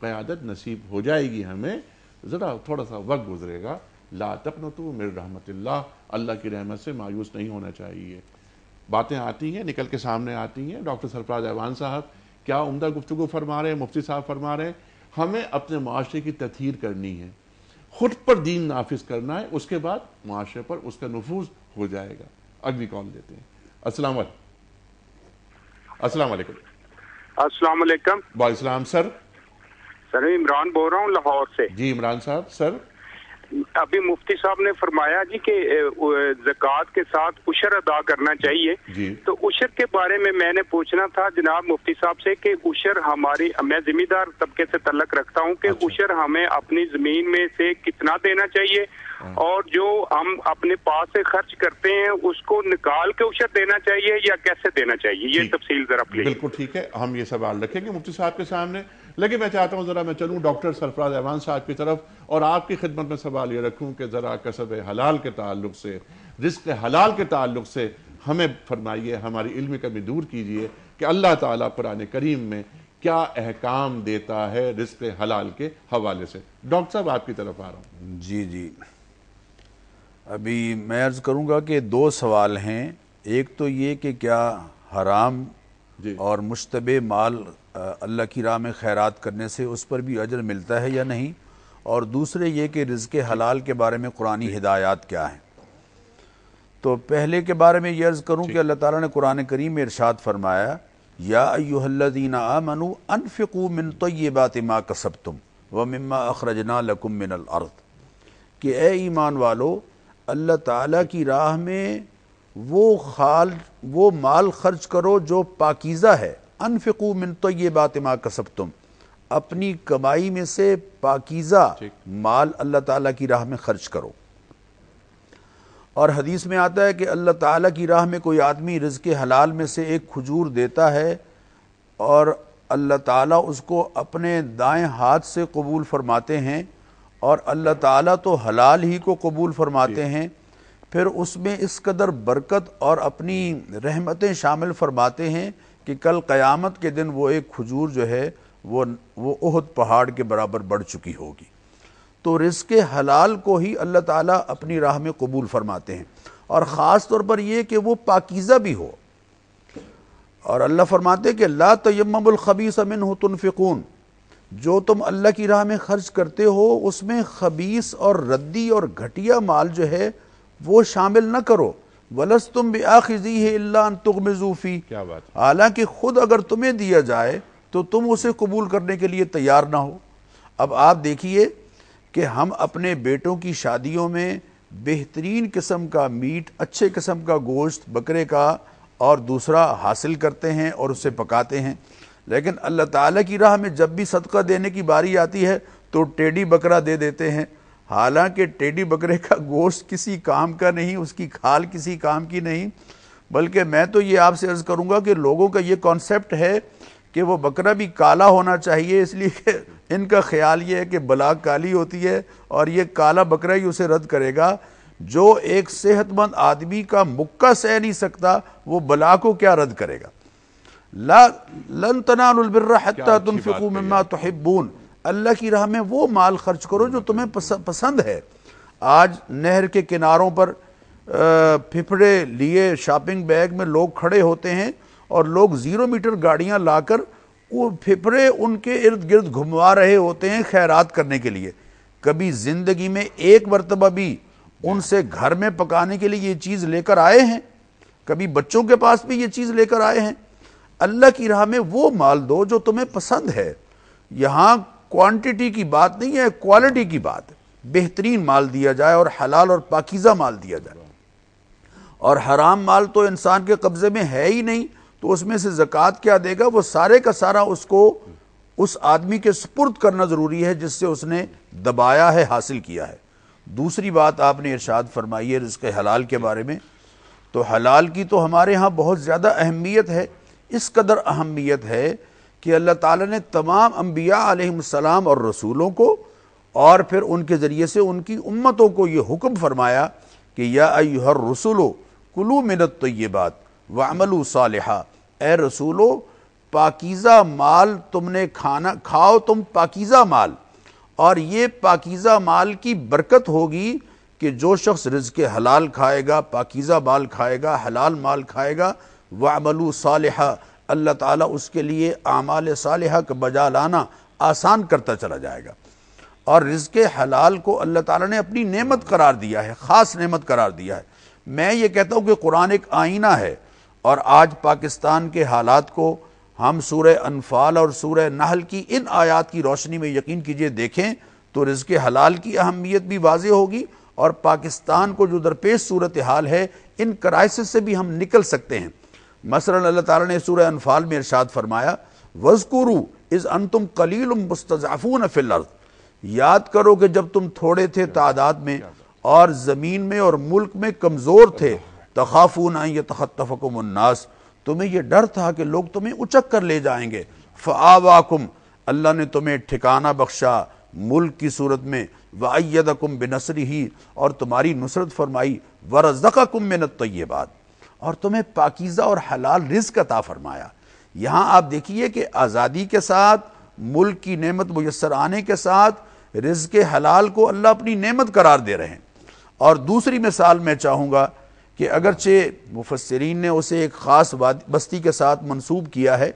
क्यादत नसीब हो जाएगी हमें ज़रा थोड़ा सा वक्त गुजरेगा ला तकन तो मेरे रहमत अल्लाह की रहमत से मायूस नहीं होना चाहिए बातें आती हैं निकल के सामने आती हैं डॉक्टर सरफराज एवान साहब क्या उमदा गुफ्तु फरमा रहे हैं मुफ्ती साहब फरमा रहे हैं हमें अपने माशरे की तथीर करनी है खुद पर दीन नाफिज करना है उसके बाद माशरे पर उसका नफूज हो जाएगा अगली कॉल देते हैं असलाम असलाम वालेकुम अस्सलाम वालेकुम सर सर इमरान बोल रहा हूँ लाहौर से जी इमरान साहब सर अभी मुफ्ती साहब ने फरमाया जी कि जक़ात के साथ उशर अदा करना चाहिए तो उशर के बारे में मैंने पूछना था जनाब मुफ्ती साहब से कि उशर हमारी मैं जिम्मेदार तबके से तलक रखता हूँ कि अच्छा। उशर हमें अपनी ज़मीन में से कितना देना चाहिए हाँ। और जो हम अपने पास से खर्च करते हैं उसको निकाल के उशर देना चाहिए या कैसे देना चाहिए ये तफसील जरा बिल्कुल ठीक है हम ये सवाल रखेंगे मुफ्ती साहब के सामने लेकिन मैं चाहता हूँ ज़रा मैं चलूँ डॉक्टर सरफराज अहमान साहब की तरफ और आपकी खिदमत में सवाल ये रखूँ कि ज़रा कसब हलाल के ताल्लुक से रिस्क हलाल के ताल्लुक से हमें फरमाइए हमारी इल्मी कमी दूर कीजिए कि अल्लाह ताला पुराने करीम में क्या अहकाम देता है रिस्क हलाल के हवाले से डॉक्टर साहब आपकी तरफ आ रहा हूँ जी जी अभी मैं अर्ज़ करूँगा कि दो सवाल हैं एक तो ये कि क्या हराम और मुशतबे माल अल्लाह की राह में खैरात करने से उस पर भी अजर मिलता है या नहीं और दूसरे ये कि रिज़ हलाल के बारे में कुरानी हिदायत क्या हैं तो पहले के बारे में ये अर्ज़ करूँ कि अल्लाह ताला ने कुरान करीम में इरशाद फरमाया या अयुहल्लिन आमनु अनफ़िकू मिन तय्यबात माँ कसब तुम व मम्मा अखरजना लकुम मिन अर्द कि ए ईमान वालो अल्लाह ताला की राह में वो खाल वो माल खर्च करो जो पाकिज़ा है अनफिकू मिन तो ये बात माँ कसब तुम अपनी कमाई में से पाकिज़ा माल अल्लाह ताला की राह में खर्च करो और हदीस में आता है कि अल्लाह ताला की राह में कोई आदमी रिज़ हलाल में से एक खजूर देता है और अल्लाह ताला उसको अपने दाएं हाथ से कबूल फरमाते हैं और अल्लाह ताला तो हलाल ही को कबूल फरमाते हैं फिर उसमें इस कदर बरकत और अपनी रहमतें शामिल फरमाते हैं कि कल क़यामत के दिन वो एक खजूर जो है वो वो उहद पहाड़ के बराबर बढ़ चुकी होगी तो रिस्क हलाल को ही अल्लाह ताला अपनी राह में कबूल फरमाते हैं और ख़ास तौर पर यह कि वो पाकिज़ा भी हो और अल्लाह फरमाते कि ला तयमबुलख़बीस अमिन हो तुनफ़िकून जो तुम अल्लाह की राह में ख़र्च करते हो उसमें खबीस और रद्दी और घटिया माल जो है वो शामिल न करो वलस तुम भी आखिजी है तुगमजूफ़ी क्या बात हालांकि खुद अगर तुम्हें दिया जाए तो तुम उसे कबूल करने के लिए तैयार ना हो अब आप देखिए कि हम अपने बेटों की शादियों में बेहतरीन किस्म का मीट अच्छे किस्म का गोश्त बकरे का और दूसरा हासिल करते हैं और उसे पकाते हैं लेकिन अल्लाह ताला की राह में जब भी सदका देने की बारी आती है तो टेढ़ी बकरा दे देते हैं हालांकि टेडी बकरे का गोश्त किसी काम का नहीं उसकी खाल किसी काम की नहीं बल्कि मैं तो ये आपसे अर्ज़ करूँगा कि लोगों का ये कॉन्सेप्ट है कि वो बकरा भी काला होना चाहिए इसलिए इनका ख्याल ये है कि बला काली होती है और ये काला बकरा ही उसे रद्द करेगा जो एक सेहतमंद आदमी का मुक्का सह नहीं सकता वो बला को क्या रद्द करेगा ला लन तनाबर तुम फिकू तो अल्लाह की राह में वो माल खर्च करो जो तुम्हें पसंद है आज नहर के किनारों पर फिफड़े लिए शॉपिंग बैग में लोग खड़े होते हैं और लोग ज़ीरो मीटर गाड़ियां लाकर वो फिफड़े उनके इर्द गिर्द घुमवा रहे होते हैं खैरात करने के लिए कभी ज़िंदगी में एक मरतबा भी उनसे घर में पकाने के लिए ये चीज़ लेकर आए हैं कभी बच्चों के पास भी ये चीज़ लेकर आए हैं अल्लाह की राह में वो माल दो जो तुम्हें पसंद है यहाँ क्वांटिटी की बात नहीं है क्वालिटी की बात है बेहतरीन माल दिया जाए और हलाल और पाकिज़ा माल दिया जाए और हराम माल तो इंसान के कब्ज़े में है ही नहीं तो उसमें से जक़ात क्या देगा वो सारे का सारा उसको उस आदमी के सपुर्द करना ज़रूरी है जिससे उसने दबाया है हासिल किया है दूसरी बात आपने इरशाद फरमाई है इसके हलाल के बारे में तो हलाल की तो हमारे यहाँ बहुत ज़्यादा अहमियत है इस कदर अहमियत है कि अल्लाह ताला ने तमाम अम्बिया सलाम और रसूलों को और फिर उनके ज़रिए से उनकी उम्मतों को ये हुक्म फरमाया कि या हर रसूलो कुलू मिनत तो ये बात वामलू साल ए रसूलो पाकिज़ा माल तुमने खाना खाओ तुम पाकिज़ा माल और ये पाकिज़ा माल की बरकत होगी कि जो शख्स रिज के हलाल खाएगा पाकिज़ा माल खाएगा हलाल माल खाएगा वामलू सालहा अल्लाह ताला उसके लिए आमाल सालह बजा लाना आसान करता चला जाएगा और रिज़ हलाल को अल्लाह ताला ने अपनी नेमत करार दिया है ख़ास नेमत करार दिया है मैं ये कहता हूँ कि कुरान एक आईना है और आज पाकिस्तान के हालात को हम सूर्य अनफाल और सूर्य नहल की इन आयात की रोशनी में यकीन कीजिए देखें तो रिज़ हलाल की अहमियत भी वाज होगी और पाकिस्तान को जो दरपेश सूरत हाल है इन क्राइसिस से भी हम निकल सकते हैं मसरन अल्लाह ताला ने सूरह अनफाल में इरशाद फरमाया वजकुरु इज़ अंतुम कलील मुस्तजाफून फिलर्द याद करो कि जब तुम थोड़े थे तादाद में और ज़मीन में और मुल्क में कमज़ोर थे तखाफून ये उन्नास तुम्हें यह डर था कि लोग तुम्हें उचक कर ले जाएंगे फ़ावाकुम अल्लाह ने तुम्हें ठिकाना बख्शा मुल्क की सूरत में वायदकुम बेनसरी ही और तुम्हारी नुसरत फरमाई वरजकुम मिनत बात और तुम्हें पाकिज़ा और हलाल का अता फरमाया यहाँ आप देखिए कि आज़ादी के साथ मुल्क की नेमत मैसर आने के साथ के हलाल को अल्लाह अपनी नेमत करार दे रहे हैं और दूसरी मिसाल मैं चाहूँगा कि अगरचे मुफसरीन ने उसे एक ख़ास बस्ती के साथ मनसूब किया है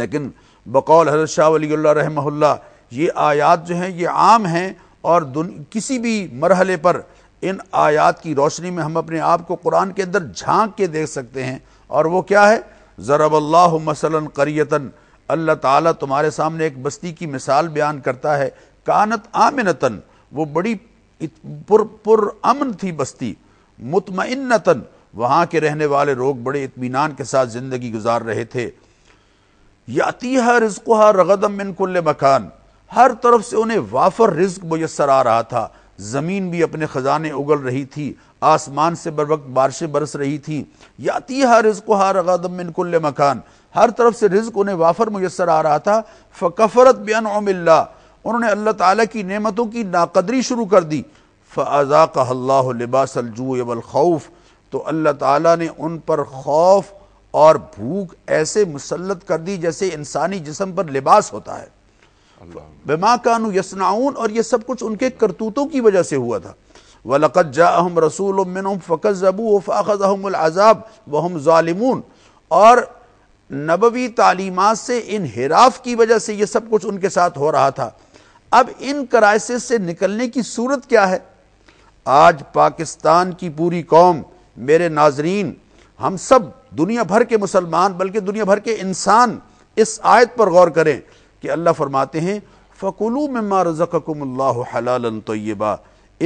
लेकिन बकौल हजरत शाह वली रहमल्ला ये आयात जो हैं ये आम हैं और किसी भी मरहले पर इन आयात की रोशनी में हम अपने आप को कुरान के अंदर झांक के देख सकते हैं और वो क्या है ज़रबल्ला मसलन करियतन अल्लाह ताला तुम्हारे सामने एक बस्ती की मिसाल बयान करता है कानत आमिनतन वो बड़ी पुर पुर अमन थी बस्ती मुतमिनतन वहाँ के रहने वाले लोग बड़े इतमान के साथ ज़िंदगी गुजार रहे थे याती है रगदम मिनकुल्ल मकान हर तरफ से उन्हें वाफर रिज्क मैसर आ रहा था ज़मीन भी अपने ख़जाने उगल रही थी आसमान से बर वक्त बारिशें बरस रही थी याती हर रिज्क हार गदम मिनकुल्ल मकान हर तरफ से रिज्क उन्हें वाफर मैसर आ रहा था फ़कफ़रत बेन उमिल्ला उन्होंने अल्लाह ताला की नेमतों की नाकदरी शुरू कर दी फ़ाक का लिबासलजू तो अल्लाह ताला ने उन पर खौफ और भूख ऐसे मुसलत कर दी जैसे इंसानी जिसम पर लिबास होता है बेमा कानु यसनाउन और ये सब कुछ उनके करतूतों की वजह से हुआ था वलक़त अहम रसूल मिन फ़कत ज़बू फ़ाखज़मज़ाब वहम ालिमून और नबवी तालीमत से इनहराफ की वजह से ये सब कुछ उनके साथ हो रहा था अब इन क्राइसिस से निकलने की सूरत क्या है आज पाकिस्तान की पूरी कौम मेरे नाजरीन हम सब दुनिया भर के मुसलमान बल्कि दुनिया भर के इंसान इस आयत पर गौर करें कि अल्लाह फरमाते हैं फ़कुलू में मारज़कमल्ला हलाल तय्यबा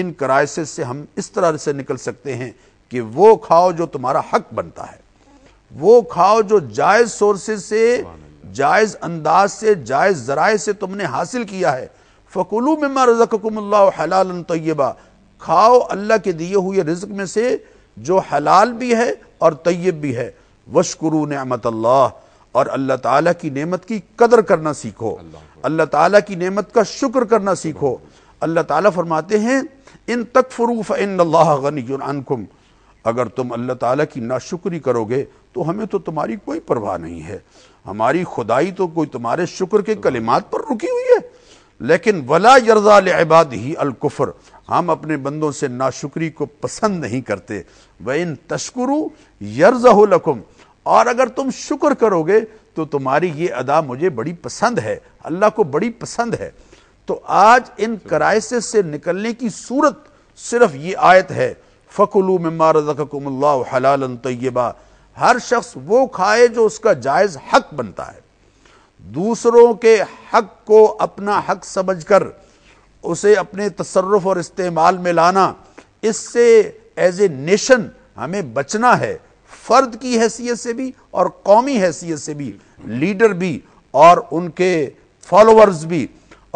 इन क्राइसिस से हम इस तरह से निकल सकते हैं कि वो खाओ जो तुम्हारा हक बनता है वो खाओ जो जायज़ सोर्स से जायज़ अंदाज से जायज़ ज़राए से तुमने हासिल किया है फ़कुलू में मारज़कमल्ला हलाल तयबा खाओ अल्लाह के दिए हुए रिज्क में से जो हलाल भी है और तय्यब भी है वशकुरू नमत अल्लाह और अल्लाह ताला की नेमत की कदर करना सीखो अल्लाह ताला की नेमत का शुक्र करना सीखो अल्लाह ताला फरमाते हैं इन तक फ़रूफ़ इन गनीकुम अगर तुम अल्लाह ताला की नाशुक्री करोगे तो हमें तो तुम्हारी कोई परवाह नहीं है हमारी खुदाई तो कोई तुम्हारे शुक्र के कलिमात पर रुकी हुई है लेकिन वला यर्जा लबाद ही अलकुफ़र हम अपने बंदों से नाशुक्री को पसंद नहीं करते व इन तस्करु यर्जा लकुम और अगर तुम शुक्र करोगे तो तुम्हारी ये अदा मुझे बड़ी पसंद है अल्लाह को बड़ी पसंद है तो आज इन क्राइसिस से निकलने की सूरत सिर्फ ये आयत है फ़कुलू मम्मा तय्यबा हर शख्स वो खाए जो उसका जायज़ हक बनता है दूसरों के हक को अपना हक समझकर उसे अपने तसरफ और इस्तेमाल में लाना इससे एज ए नेशन हमें बचना है फ़र्द की हैसियत से भी और कौमी हैसियत से भी लीडर भी और उनके फॉलोअर्स भी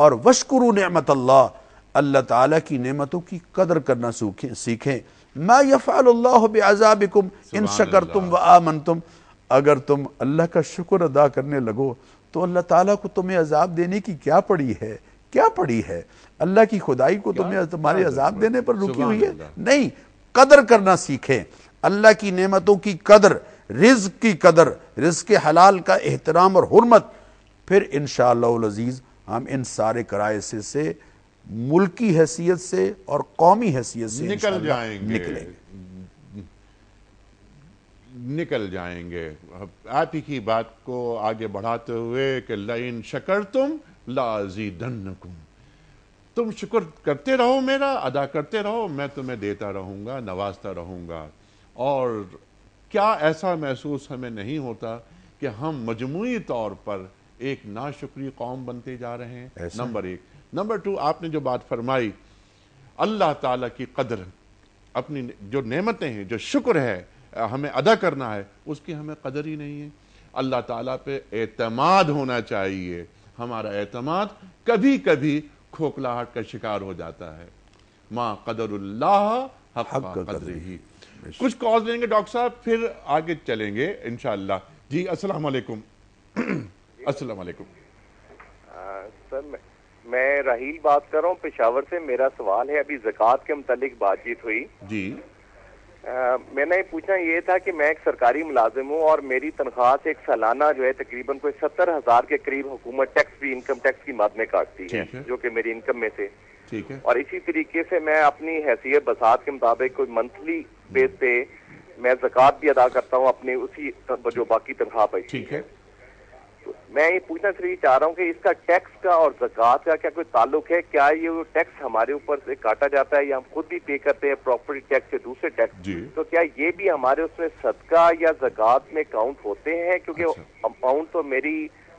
और वशकुरु नमत अल्लाह अल्लाह ताला की नेमतों की कदर करना सीखें सीखें मैं यफ़ाल्लाजाबिकुम इन शकर तुम व आमन तुम अगर तुम अल्लाह का शुक्र अदा करने लगो तो अल्लाह ताला को तुम्हें अजाब देने की क्या पड़ी है क्या पड़ी है अल्लाह की खुदाई को तुम्हें तुम्हारे अजाब देने पर रुकी हुई है नहीं कदर करना सीखें अल्लाह की नेमतों की कदर रिज की कदर रिज के हलाल का एहतराम और हरमत फिर इन शजीज़ हम इन सारे क्राइसिस से मुल्की हैसियत से और कौमी हैसियत से निकल जाएंगे निकलेंगे निकल जाएंगे आप ही की बात को आगे बढ़ाते हुए कि लाइन शकर तुम लाजी धन्यकुम तुम शुक्र करते रहो मेरा अदा करते रहो मैं तुम्हें देता रहूंगा नवाजता रहूंगा और क्या ऐसा महसूस हमें नहीं होता कि हम मजमू तौर पर एक नाशुक्री कौम बनते जा रहे हैं नंबर एक नंबर टू आपने जो बात फरमाई अल्लाह ताला की कदर अपनी जो नेमतें हैं जो शुक्र है हमें अदा करना है उसकी हमें कदर ही नहीं है अल्लाह ताला पे एतमाद होना चाहिए हमारा एतमाद कभी कभी खोखलाहट का शिकार हो जाता है माँ कदर हक कदर ही कुछ कॉल लेंगे डॉक्टर साहब फिर आगे चलेंगे इनशाला जी असल *clears throat* असल सर मैं राहील बात कर रहा हूँ पेशावर से मेरा सवाल है अभी जक़ात के मुतालिक बातचीत हुई जी आ, मैंने पूछना ये था कि मैं एक सरकारी मुलाजिम हूँ और मेरी तनख्वाह से एक सालाना जो है तकरीबन कोई सत्तर हजार के करीब हुकूमत टैक्स भी इनकम टैक्स की मद में काटती है, है जो कि मेरी इनकम में से ठीक है और इसी तरीके से मैं अपनी हैसियत बसात के मुताबिक कोई मंथली बेस पे मैं जक़ात भी अदा करता हूँ अपने उसी जो बाकी तनख्वाह पर ठीक है तो मैं ये पूछना सिर्फ चाह रहा हूँ कि इसका टैक्स का और जक़ात का क्या कोई ताल्लुक है क्या ये टैक्स हमारे ऊपर से काटा जाता है या हम खुद भी पे करते हैं प्रॉपर्टी टैक्स या दूसरे टैक्स तो क्या ये भी हमारे उसमें सदका या जक़ात में काउंट होते हैं क्योंकि अच्छा। अमाउंट अच्छा। तो मेरी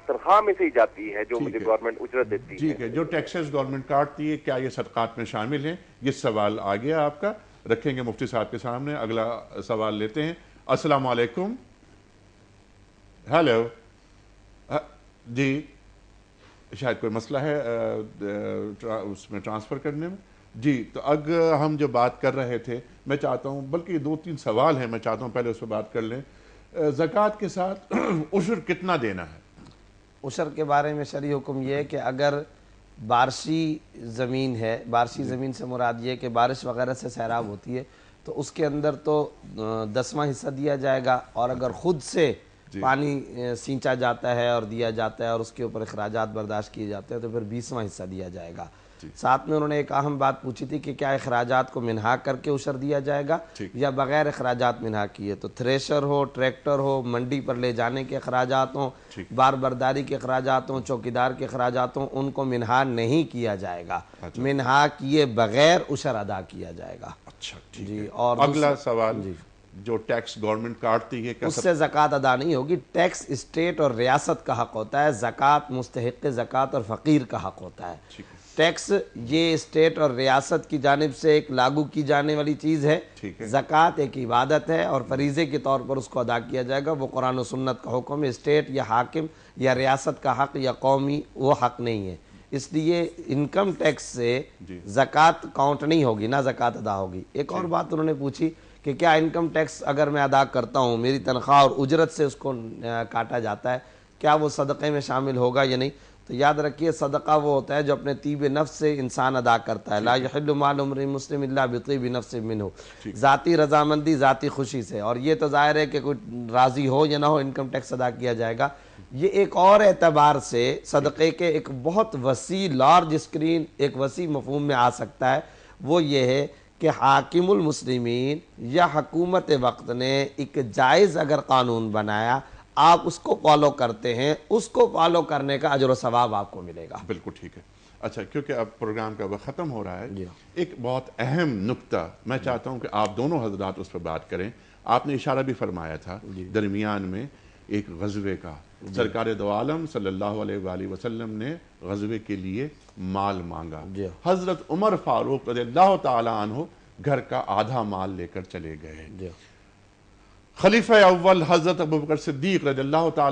तनख्वाह में से ही जाती है जो मुझे गवर्नमेंट उजरत देती है ठीक है जो टैक्सेस गवर्नमेंट काटती है क्या ये सदकात में शामिल है ये सवाल आ गया आपका रखेंगे मुफ्ती साहब के सामने अगला सवाल लेते हैं अस्सलाम वालेकुम हेलो जी शायद कोई मसला है ट्रा, उसमें ट्रांसफ़र करने में जी तो अब हम जो बात कर रहे थे मैं चाहता हूँ बल्कि दो तीन सवाल हैं मैं चाहता हूँ पहले उस पर बात कर लें ज़क़़त के साथ *clears throat* उशर कितना देना है उशर के बारे में शरी हुक्म यह है कि अगर बारिशी ज़मीन है बारिशी ज़मीन से मुराद ये कि बारिश वगैरह से सैराब होती है तो उसके अंदर तो दसवां हिस्सा दिया जाएगा और अगर ख़ुद से पानी सींचा जाता है और दिया जाता है और उसके ऊपर अखराज बर्दाश्त किए जाते हैं तो फिर बीसवां हिस्सा दिया जाएगा साथ में उन्होंने एक अहम बात पूछी थी कि क्या अखराज को मिनहा करके उशर दिया जाएगा या बगैर अखराज मिनहा किए तो थ्रेशर हो ट्रैक्टर हो मंडी पर ले जाने के अखराज हों बार बरदारी के अखराज हों चौकीदार के अखराज हों उनको मिनहा नहीं किया जाएगा अच्छा। मिनहा किए बगैर उशर अदा किया जाएगा अच्छा जी और अगला सवाल जी जो टैक्स गवर्नमेंट काटती है उससे जक़ात अदा नहीं होगी टैक्स स्टेट और रियासत का हक होता है ज़क़़त मुस्तक जक़ात और फ़कीर का हक होता है टैक्स ये स्टेट और रियासत की जानब से एक लागू की जाने वाली चीज़ है, जक़ात ज़क़़त एक इबादत है और फरीज़े के तौर पर उसको अदा किया जाएगा वो कुरान और सुन्नत का हुक्म स्टेट या हाकिम या रियासत का हक या कौमी वो हक नहीं है इसलिए इनकम टैक्स से ज़क़़त काउंट नहीं होगी ना ज़क़़त अदा होगी एक और बात उन्होंने पूछी कि क्या इनकम टैक्स अगर मैं अदा करता हूँ मेरी तनख्वाह और उजरत से उसको काटा जाता है क्या वो सदक़े में शामिल होगा या नहीं तो याद रखिए सदका वो होता है जो अपने तीब नफ़ से इंसान अदा करता है लाजमालमर मुस्लिम बतीब नफ्स मिन हो ज़ाती रजामंदी ज़ाती खुशी से और ये तो ज़ाहिर है कि कोई राज़ी हो या ना हो इनकम टैक्स अदा किया जाएगा ये एक और एतबार से सदक़े के एक बहुत वसी लार्ज स्क्रीन एक वसी मफहम में आ सकता है वो ये है कि हाकिमुलमसलिमिन या हकूमत वक्त ने एक जायज़ अगर कानून बनाया आप उसको फॉलो करते हैं उसको फॉलो करने का अजर सवाब आपको मिलेगा बिल्कुल ठीक है अच्छा क्योंकि अब प्रोग्राम का वक्त ख़त्म हो रहा है हाँ। एक बहुत अहम नुकता मैं चाहता हूँ कि आप दोनों हजरात उस पर बात करें आपने इशारा भी फरमाया था दरमियान में एक गजबे का सरकार दो आलम अलैहि वसल्लम ने गजबे के लिए माल मांगा हाँ। हजरत उमर फारूक रज़ी अल्लाह तहो घर का आधा माल लेकर चले गए हाँ। खलीफ अव्वल हज़रत अबूबकर सिद्दीक रजल्ला तु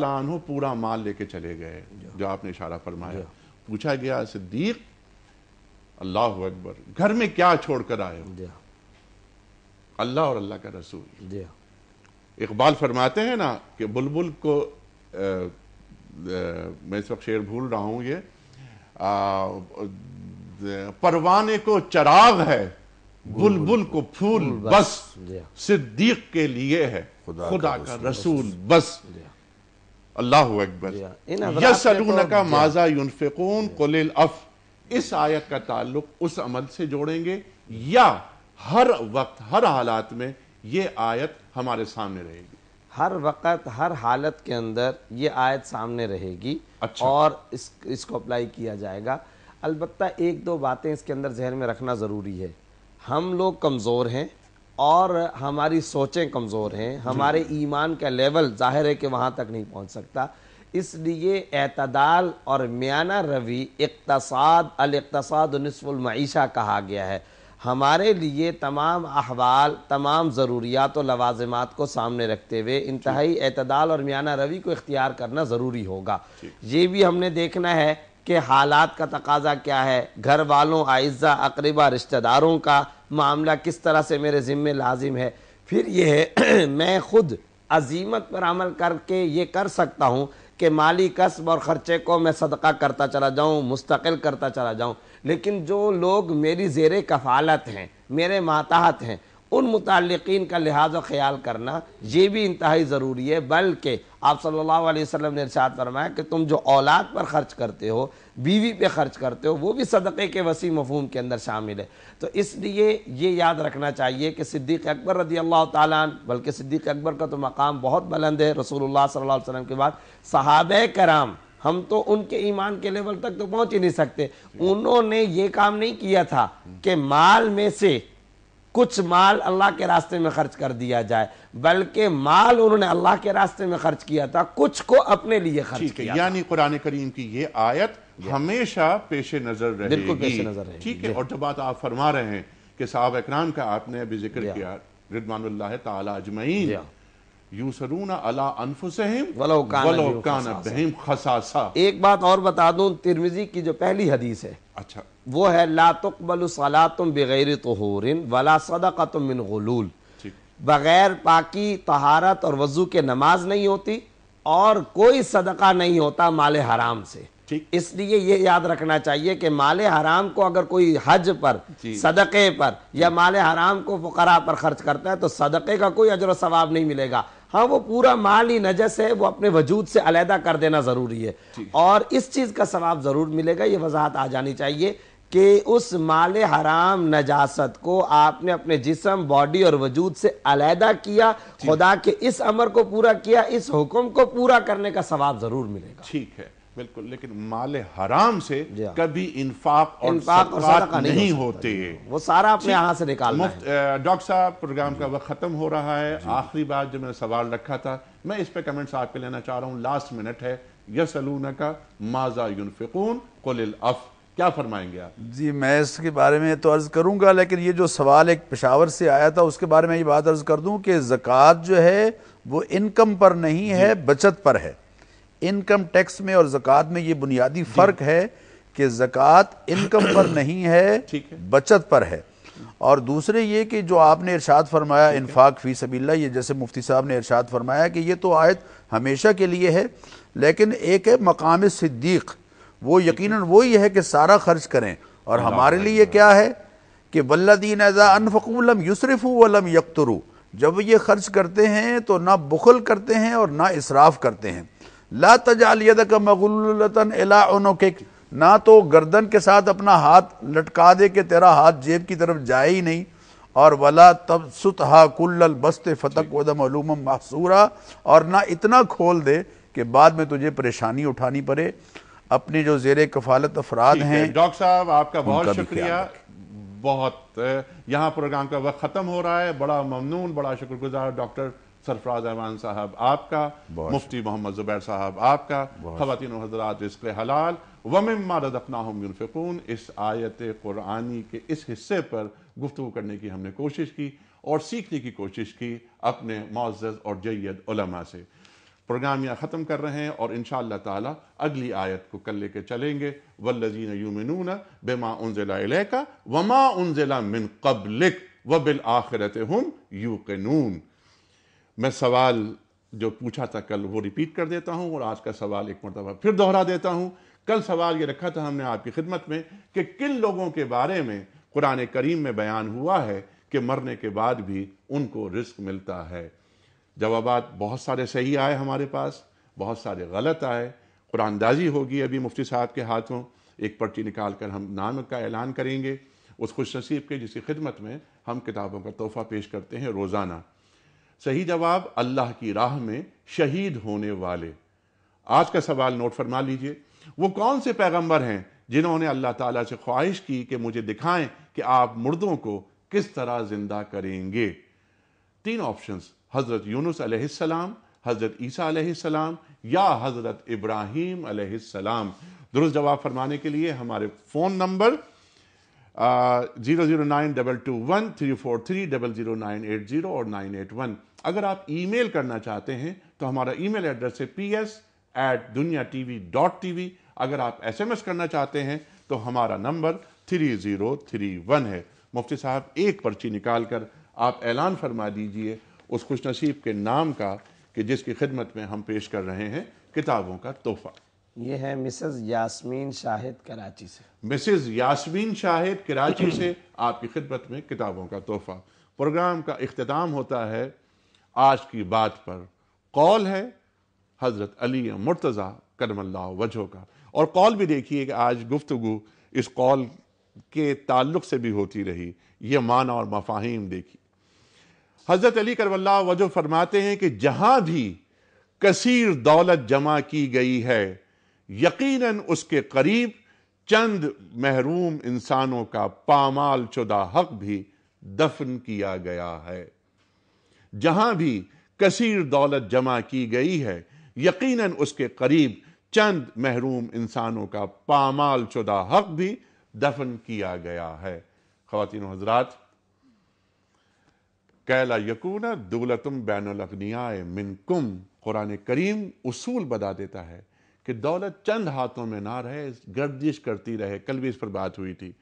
पूरा माल लेके चले गए जो आपने इशारा फरमाया पूछा गया सिद्दीक अल्लाह अकबर घर में क्या छोड़कर आए अल्लाह और अल्लाह का रसूल इकबाल फरमाते हैं ना कि बुलबुल को आ, आ, मैं इस वक्त शेर भूल रहा हूं ये परवाने को चराग है बुलबुल बुल को फूल बस सिद्दीक के लिए है खुदा, खुदा का, का रसूल बस अल्लाह अकबर का माजा यूनफिकून कुल अफ इस आयत का ताल्लुक उस अमल से जोड़ेंगे या हर वक्त हर हालात में ये आयत हमारे सामने रहेगी हर वक्त हर हालत के अंदर ये आयत सामने रहेगी अच्छा। और इस इसको अप्लाई किया जाएगा अलबत्ता एक दो बातें इसके अंदर जहन में रखना ज़रूरी है हम लोग कमज़ोर हैं और हमारी सोचें कमज़ोर हैं हमारे ईमान का लेवल जाहिर है कि वहाँ तक नहीं पहुँच सकता इसलिए एतदाल और मियाना रवि इकतसाद अलकतसाद नसफ़ुलमीशा कहा गया है हमारे लिए तमाम अहवाल तमाम ज़रूरियात और लवाजमत को सामने रखते हुए इंतहाई एतदाल और मियाना रवि को इख्तियार करना ज़रूरी होगा ये भी हमने देखना है कि हालात का तकाजा क्या है घर वालों आइज़ा अकरबा रिश्तेदारों का मामला किस तरह से मेरे ज़िम्मे लाजिम है फिर यह है *clears throat* मैं ख़ुद अजीमत पर अमल करके ये कर सकता हूँ कि माली कस्ब और ख़र्चे को मैं सदका करता चला जाऊँ मुस्तकिल करता चला जाऊँ लेकिन जो लोग मेरी जेर कफ़ालत हैं मेरे माताहत हैं उन मुतक़ीन का लिहाज व ख्याल करना ये भी इंतहाई ज़रूरी है बल्कि आप सल्लल्लाहु अलैहि वसल्लम ने इरशाद फरमाया कि तुम जो औलाद पर ख़र्च करते हो बीवी पे ख़र्च करते हो वो भी सदक़े के वसी मफहम के अंदर शामिल है तो इसलिए ये याद रखना चाहिए कि सिद्दीक़ अकबर रदी अल्लाह तालन बल्कि सिद्दीक़ अकबर का तो मकाम बहुत बुलंद है रसूलुल्लाह सल्लल्लाहु अलैहि वसल्लम के बाद सहाब कराम हम तो उनके ईमान के लेवल तक तो पहुंच ही नहीं सकते उन्होंने ये काम नहीं किया था कि माल में से कुछ माल अल्लाह के रास्ते में खर्च कर दिया जाए बल्कि माल उन्होंने अल्लाह के रास्ते में खर्च किया था कुछ को अपने लिए खर्च किया यानी कुरान करीम की ये आयत हमेशा पेश नजर रहेगी बिल्कुल पेश नजर ठीक है और जब बात आप फरमा रहे हैं कि साहब इकराम का आपने अभी जिक्र किया ताला तजमैन एक बात और बता दूं तिरमिजी की जो पहली हदीस है अच्छा वो है ला तुकबल सलातुम बगैर तहूरिन वला सदक़तुम मिन गुलूल बगैर पाकी तहारत और वजू के नमाज नहीं होती और कोई सदका नहीं होता माल हराम से इसलिए ये याद रखना चाहिए कि माल हराम को अगर कोई हज पर सदक़े पर या माल हराम को फकरा पर खर्च करता है तो सदक़े का कोई अजर सवाब नहीं मिलेगा हाँ वो पूरा माल ही नजस है वो अपने वजूद से अलहदा कर देना ज़रूरी है और इस चीज़ का सवाब ज़रूर मिलेगा ये वजाहत आ जानी चाहिए कि उस माल हराम नजासत को आपने अपने जिसम बॉडी और वजूद से अलहदा किया खुदा के इस अमर को पूरा किया इस हुक्म को पूरा करने का सवाब ज़रूर मिलेगा ठीक है बिल्कुल लेकिन माल हराम से हाँ। कभी इन्फाक और, इन्फाक और नहीं, नहीं होते वो सारा अपने यहाँ से निकाल मुफ्त डॉक्टर साहब प्रोग्राम का वक्त ख़त्म हो रहा है आखिरी बात जो मैंने सवाल रखा था मैं इस पे कमेंट्स आपके लेना चाह रहा हूँ लास्ट मिनट है यसलूना का माजा यूनफिकून कुल अफ क्या फरमाएंगे आप जी मैं इसके बारे में तो अर्ज़ करूंगा लेकिन ये जो सवाल एक पेशावर से आया था उसके बारे में ये बात अर्ज़ कर दूं कि जक़ात जो है वो इनकम पर नहीं है बचत पर है इनकम टैक्स में और जक़ात में ये बुनियादी फ़र्क है कि जक़ात इनकम पर *coughs* नहीं है, है बचत पर है और दूसरे ये कि जो आपने इरशाद फरमाया इन्फाक फ़ी सबील्ला ये जैसे मुफ्ती साहब ने इरशाद फरमाया कि ये तो आयत हमेशा के लिए है लेकिन एक है मकाम सिद्दीक़ वो यकीन वही है कि सारा खर्च करें और हमारे लिए क्या है कि वल्लिन एजा अनफ़कूलम यूसरफ़ू वलम यकतरु जब ये खर्च करते हैं तो ना बुखल करते हैं और ना इसराफ करते हैं ला तजाल का मगुलतन एला के ना तो गर्दन के साथ अपना हाथ लटका दे के तेरा हाथ जेब की तरफ जाए ही नहीं और वला तब हा कुल्ल बस्त फतक वदम अलूम और ना इतना खोल दे कि बाद में तुझे परेशानी उठानी पड़े अपने जो जेर कफालत अफराद हैं डॉक्टर साहब आपका बहुत शुक्रिया बहुत यहाँ प्रोग्राम का वक्त ख़त्म हो रहा है बड़ा ममनून बड़ा शुक्रगुजार डॉक्टर सरफराज अहमान साहब आपका मुफ्ती मोहम्मद जुबैर साहब आपका खवतिन हजरात इसके हलाल वमिमा रदकना इस आयत कुरानी के इस हिस्से पर गुफ्तु करने की हमने कोशिश की और सीखने की कोशिश की अपने मोज़ और जैद उलमा से प्रोग्राम यहाँ ख़त्म कर रहे हैं और इन ताला अगली आयत को कल लेके चलेंगे वल्लजीन यूमिनून बेमा उनजिला का वमा उनजिला मिन कबलिक व बिल आखिरत हम यू मैं सवाल जो पूछा था कल वो रिपीट कर देता हूँ और आज का सवाल एक मरतबा फिर दोहरा देता हूँ कल सवाल ये रखा था हमने आपकी खिदमत में कि किन लोगों के बारे में कुरान करीम में बयान हुआ है कि मरने के बाद भी उनको रिस्क मिलता है जवाब बहुत सारे सही आए हमारे पास बहुत सारे गलत आए कुरानदाजी होगी अभी मुफ्ती साहब के हाथों एक पर्ची निकाल कर हम नाम का ऐलान करेंगे उस खुश नसीब के जिसकी खिदमत में हम किताबों का तोहफ़ा पेश करते हैं रोज़ाना सही जवाब अल्लाह की राह में शहीद होने वाले आज का सवाल नोट फरमा लीजिए वो कौन से पैगंबर हैं जिन्होंने अल्लाह ताला से ख्वाहिश की कि मुझे दिखाएं कि आप मुर्दों को किस तरह जिंदा करेंगे तीन ऑप्शंस हज़रत यूनुस अलैहिस्सलाम हज़रत ईसा अलैहिस्सलाम या हज़रत इब्राहिम अलैहिस्सलाम दुरुस्त जवाब फरमाने के लिए हमारे phone number zero zero nine double two one three four three double zero nine eight zero और नाइन एट वन अगर आप ईमेल करना चाहते हैं तो हमारा ईमेल एड्रेस है P S at Duniya T V dot T V अगर आप एस एम एस करना चाहते हैं तो हमारा नंबर थ्री ज़ीरो थ्री वन है मुफ्ती साहब एक पर्ची निकाल कर आप ऐलान फरमा दीजिए उस खुश नसीब के नाम का कि जिसकी खिदमत में हम पेश कर रहे हैं किताबों का तोहफ़ा ये है मिसेस यास्मीन शाहिद कराची से मिसेस यास्मीन शाहिद कराची से आपकी खिदमत में किताबों का तोहफा प्रोग्राम का अख्ताम होता है आज की बात पर कॉल है हज़रत अली मुर्तज़ा करमल्ला वजह का और कॉल भी देखिए कि आज गुफ्तु इस कॉल के ताल्लुक से भी होती रही ये माना और मफाहिम देखी हज़रत अली करमल्ला वजह फरमाते हैं कि जहाँ भी कसीर दौलत जमा की गई है यकीनन उसके करीब चंद महरूम इंसानों का पामाल शुदा हक भी दफन किया गया है जहां भी कसीर दौलत जमा की गई है यकीनन उसके करीब चंद महरूम इंसानों का पामाल शुदा हक भी दफन किया गया है खातिन हजरात कैला यकून दौलतम बैन अगनिया मिनकुम कुरान करीम उसूल बता देता है कि दौलत चंद हाथों में ना रहे गर्दिश करती रहे कल भी इस पर बात हुई थी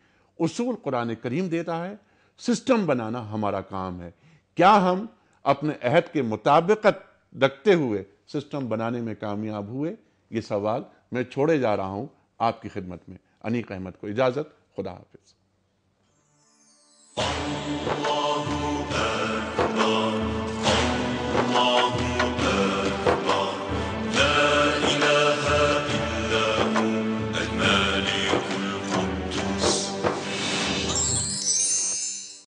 उसूल कुरान करीम देता है सिस्टम बनाना हमारा काम है क्या हम अपने अहद के मुताबिकत रखते हुए सिस्टम बनाने में कामयाब हुए ये सवाल मैं छोड़े जा रहा हूँ आपकी खिदमत में अनीक अहमद को इजाज़त खुदा हाफिज़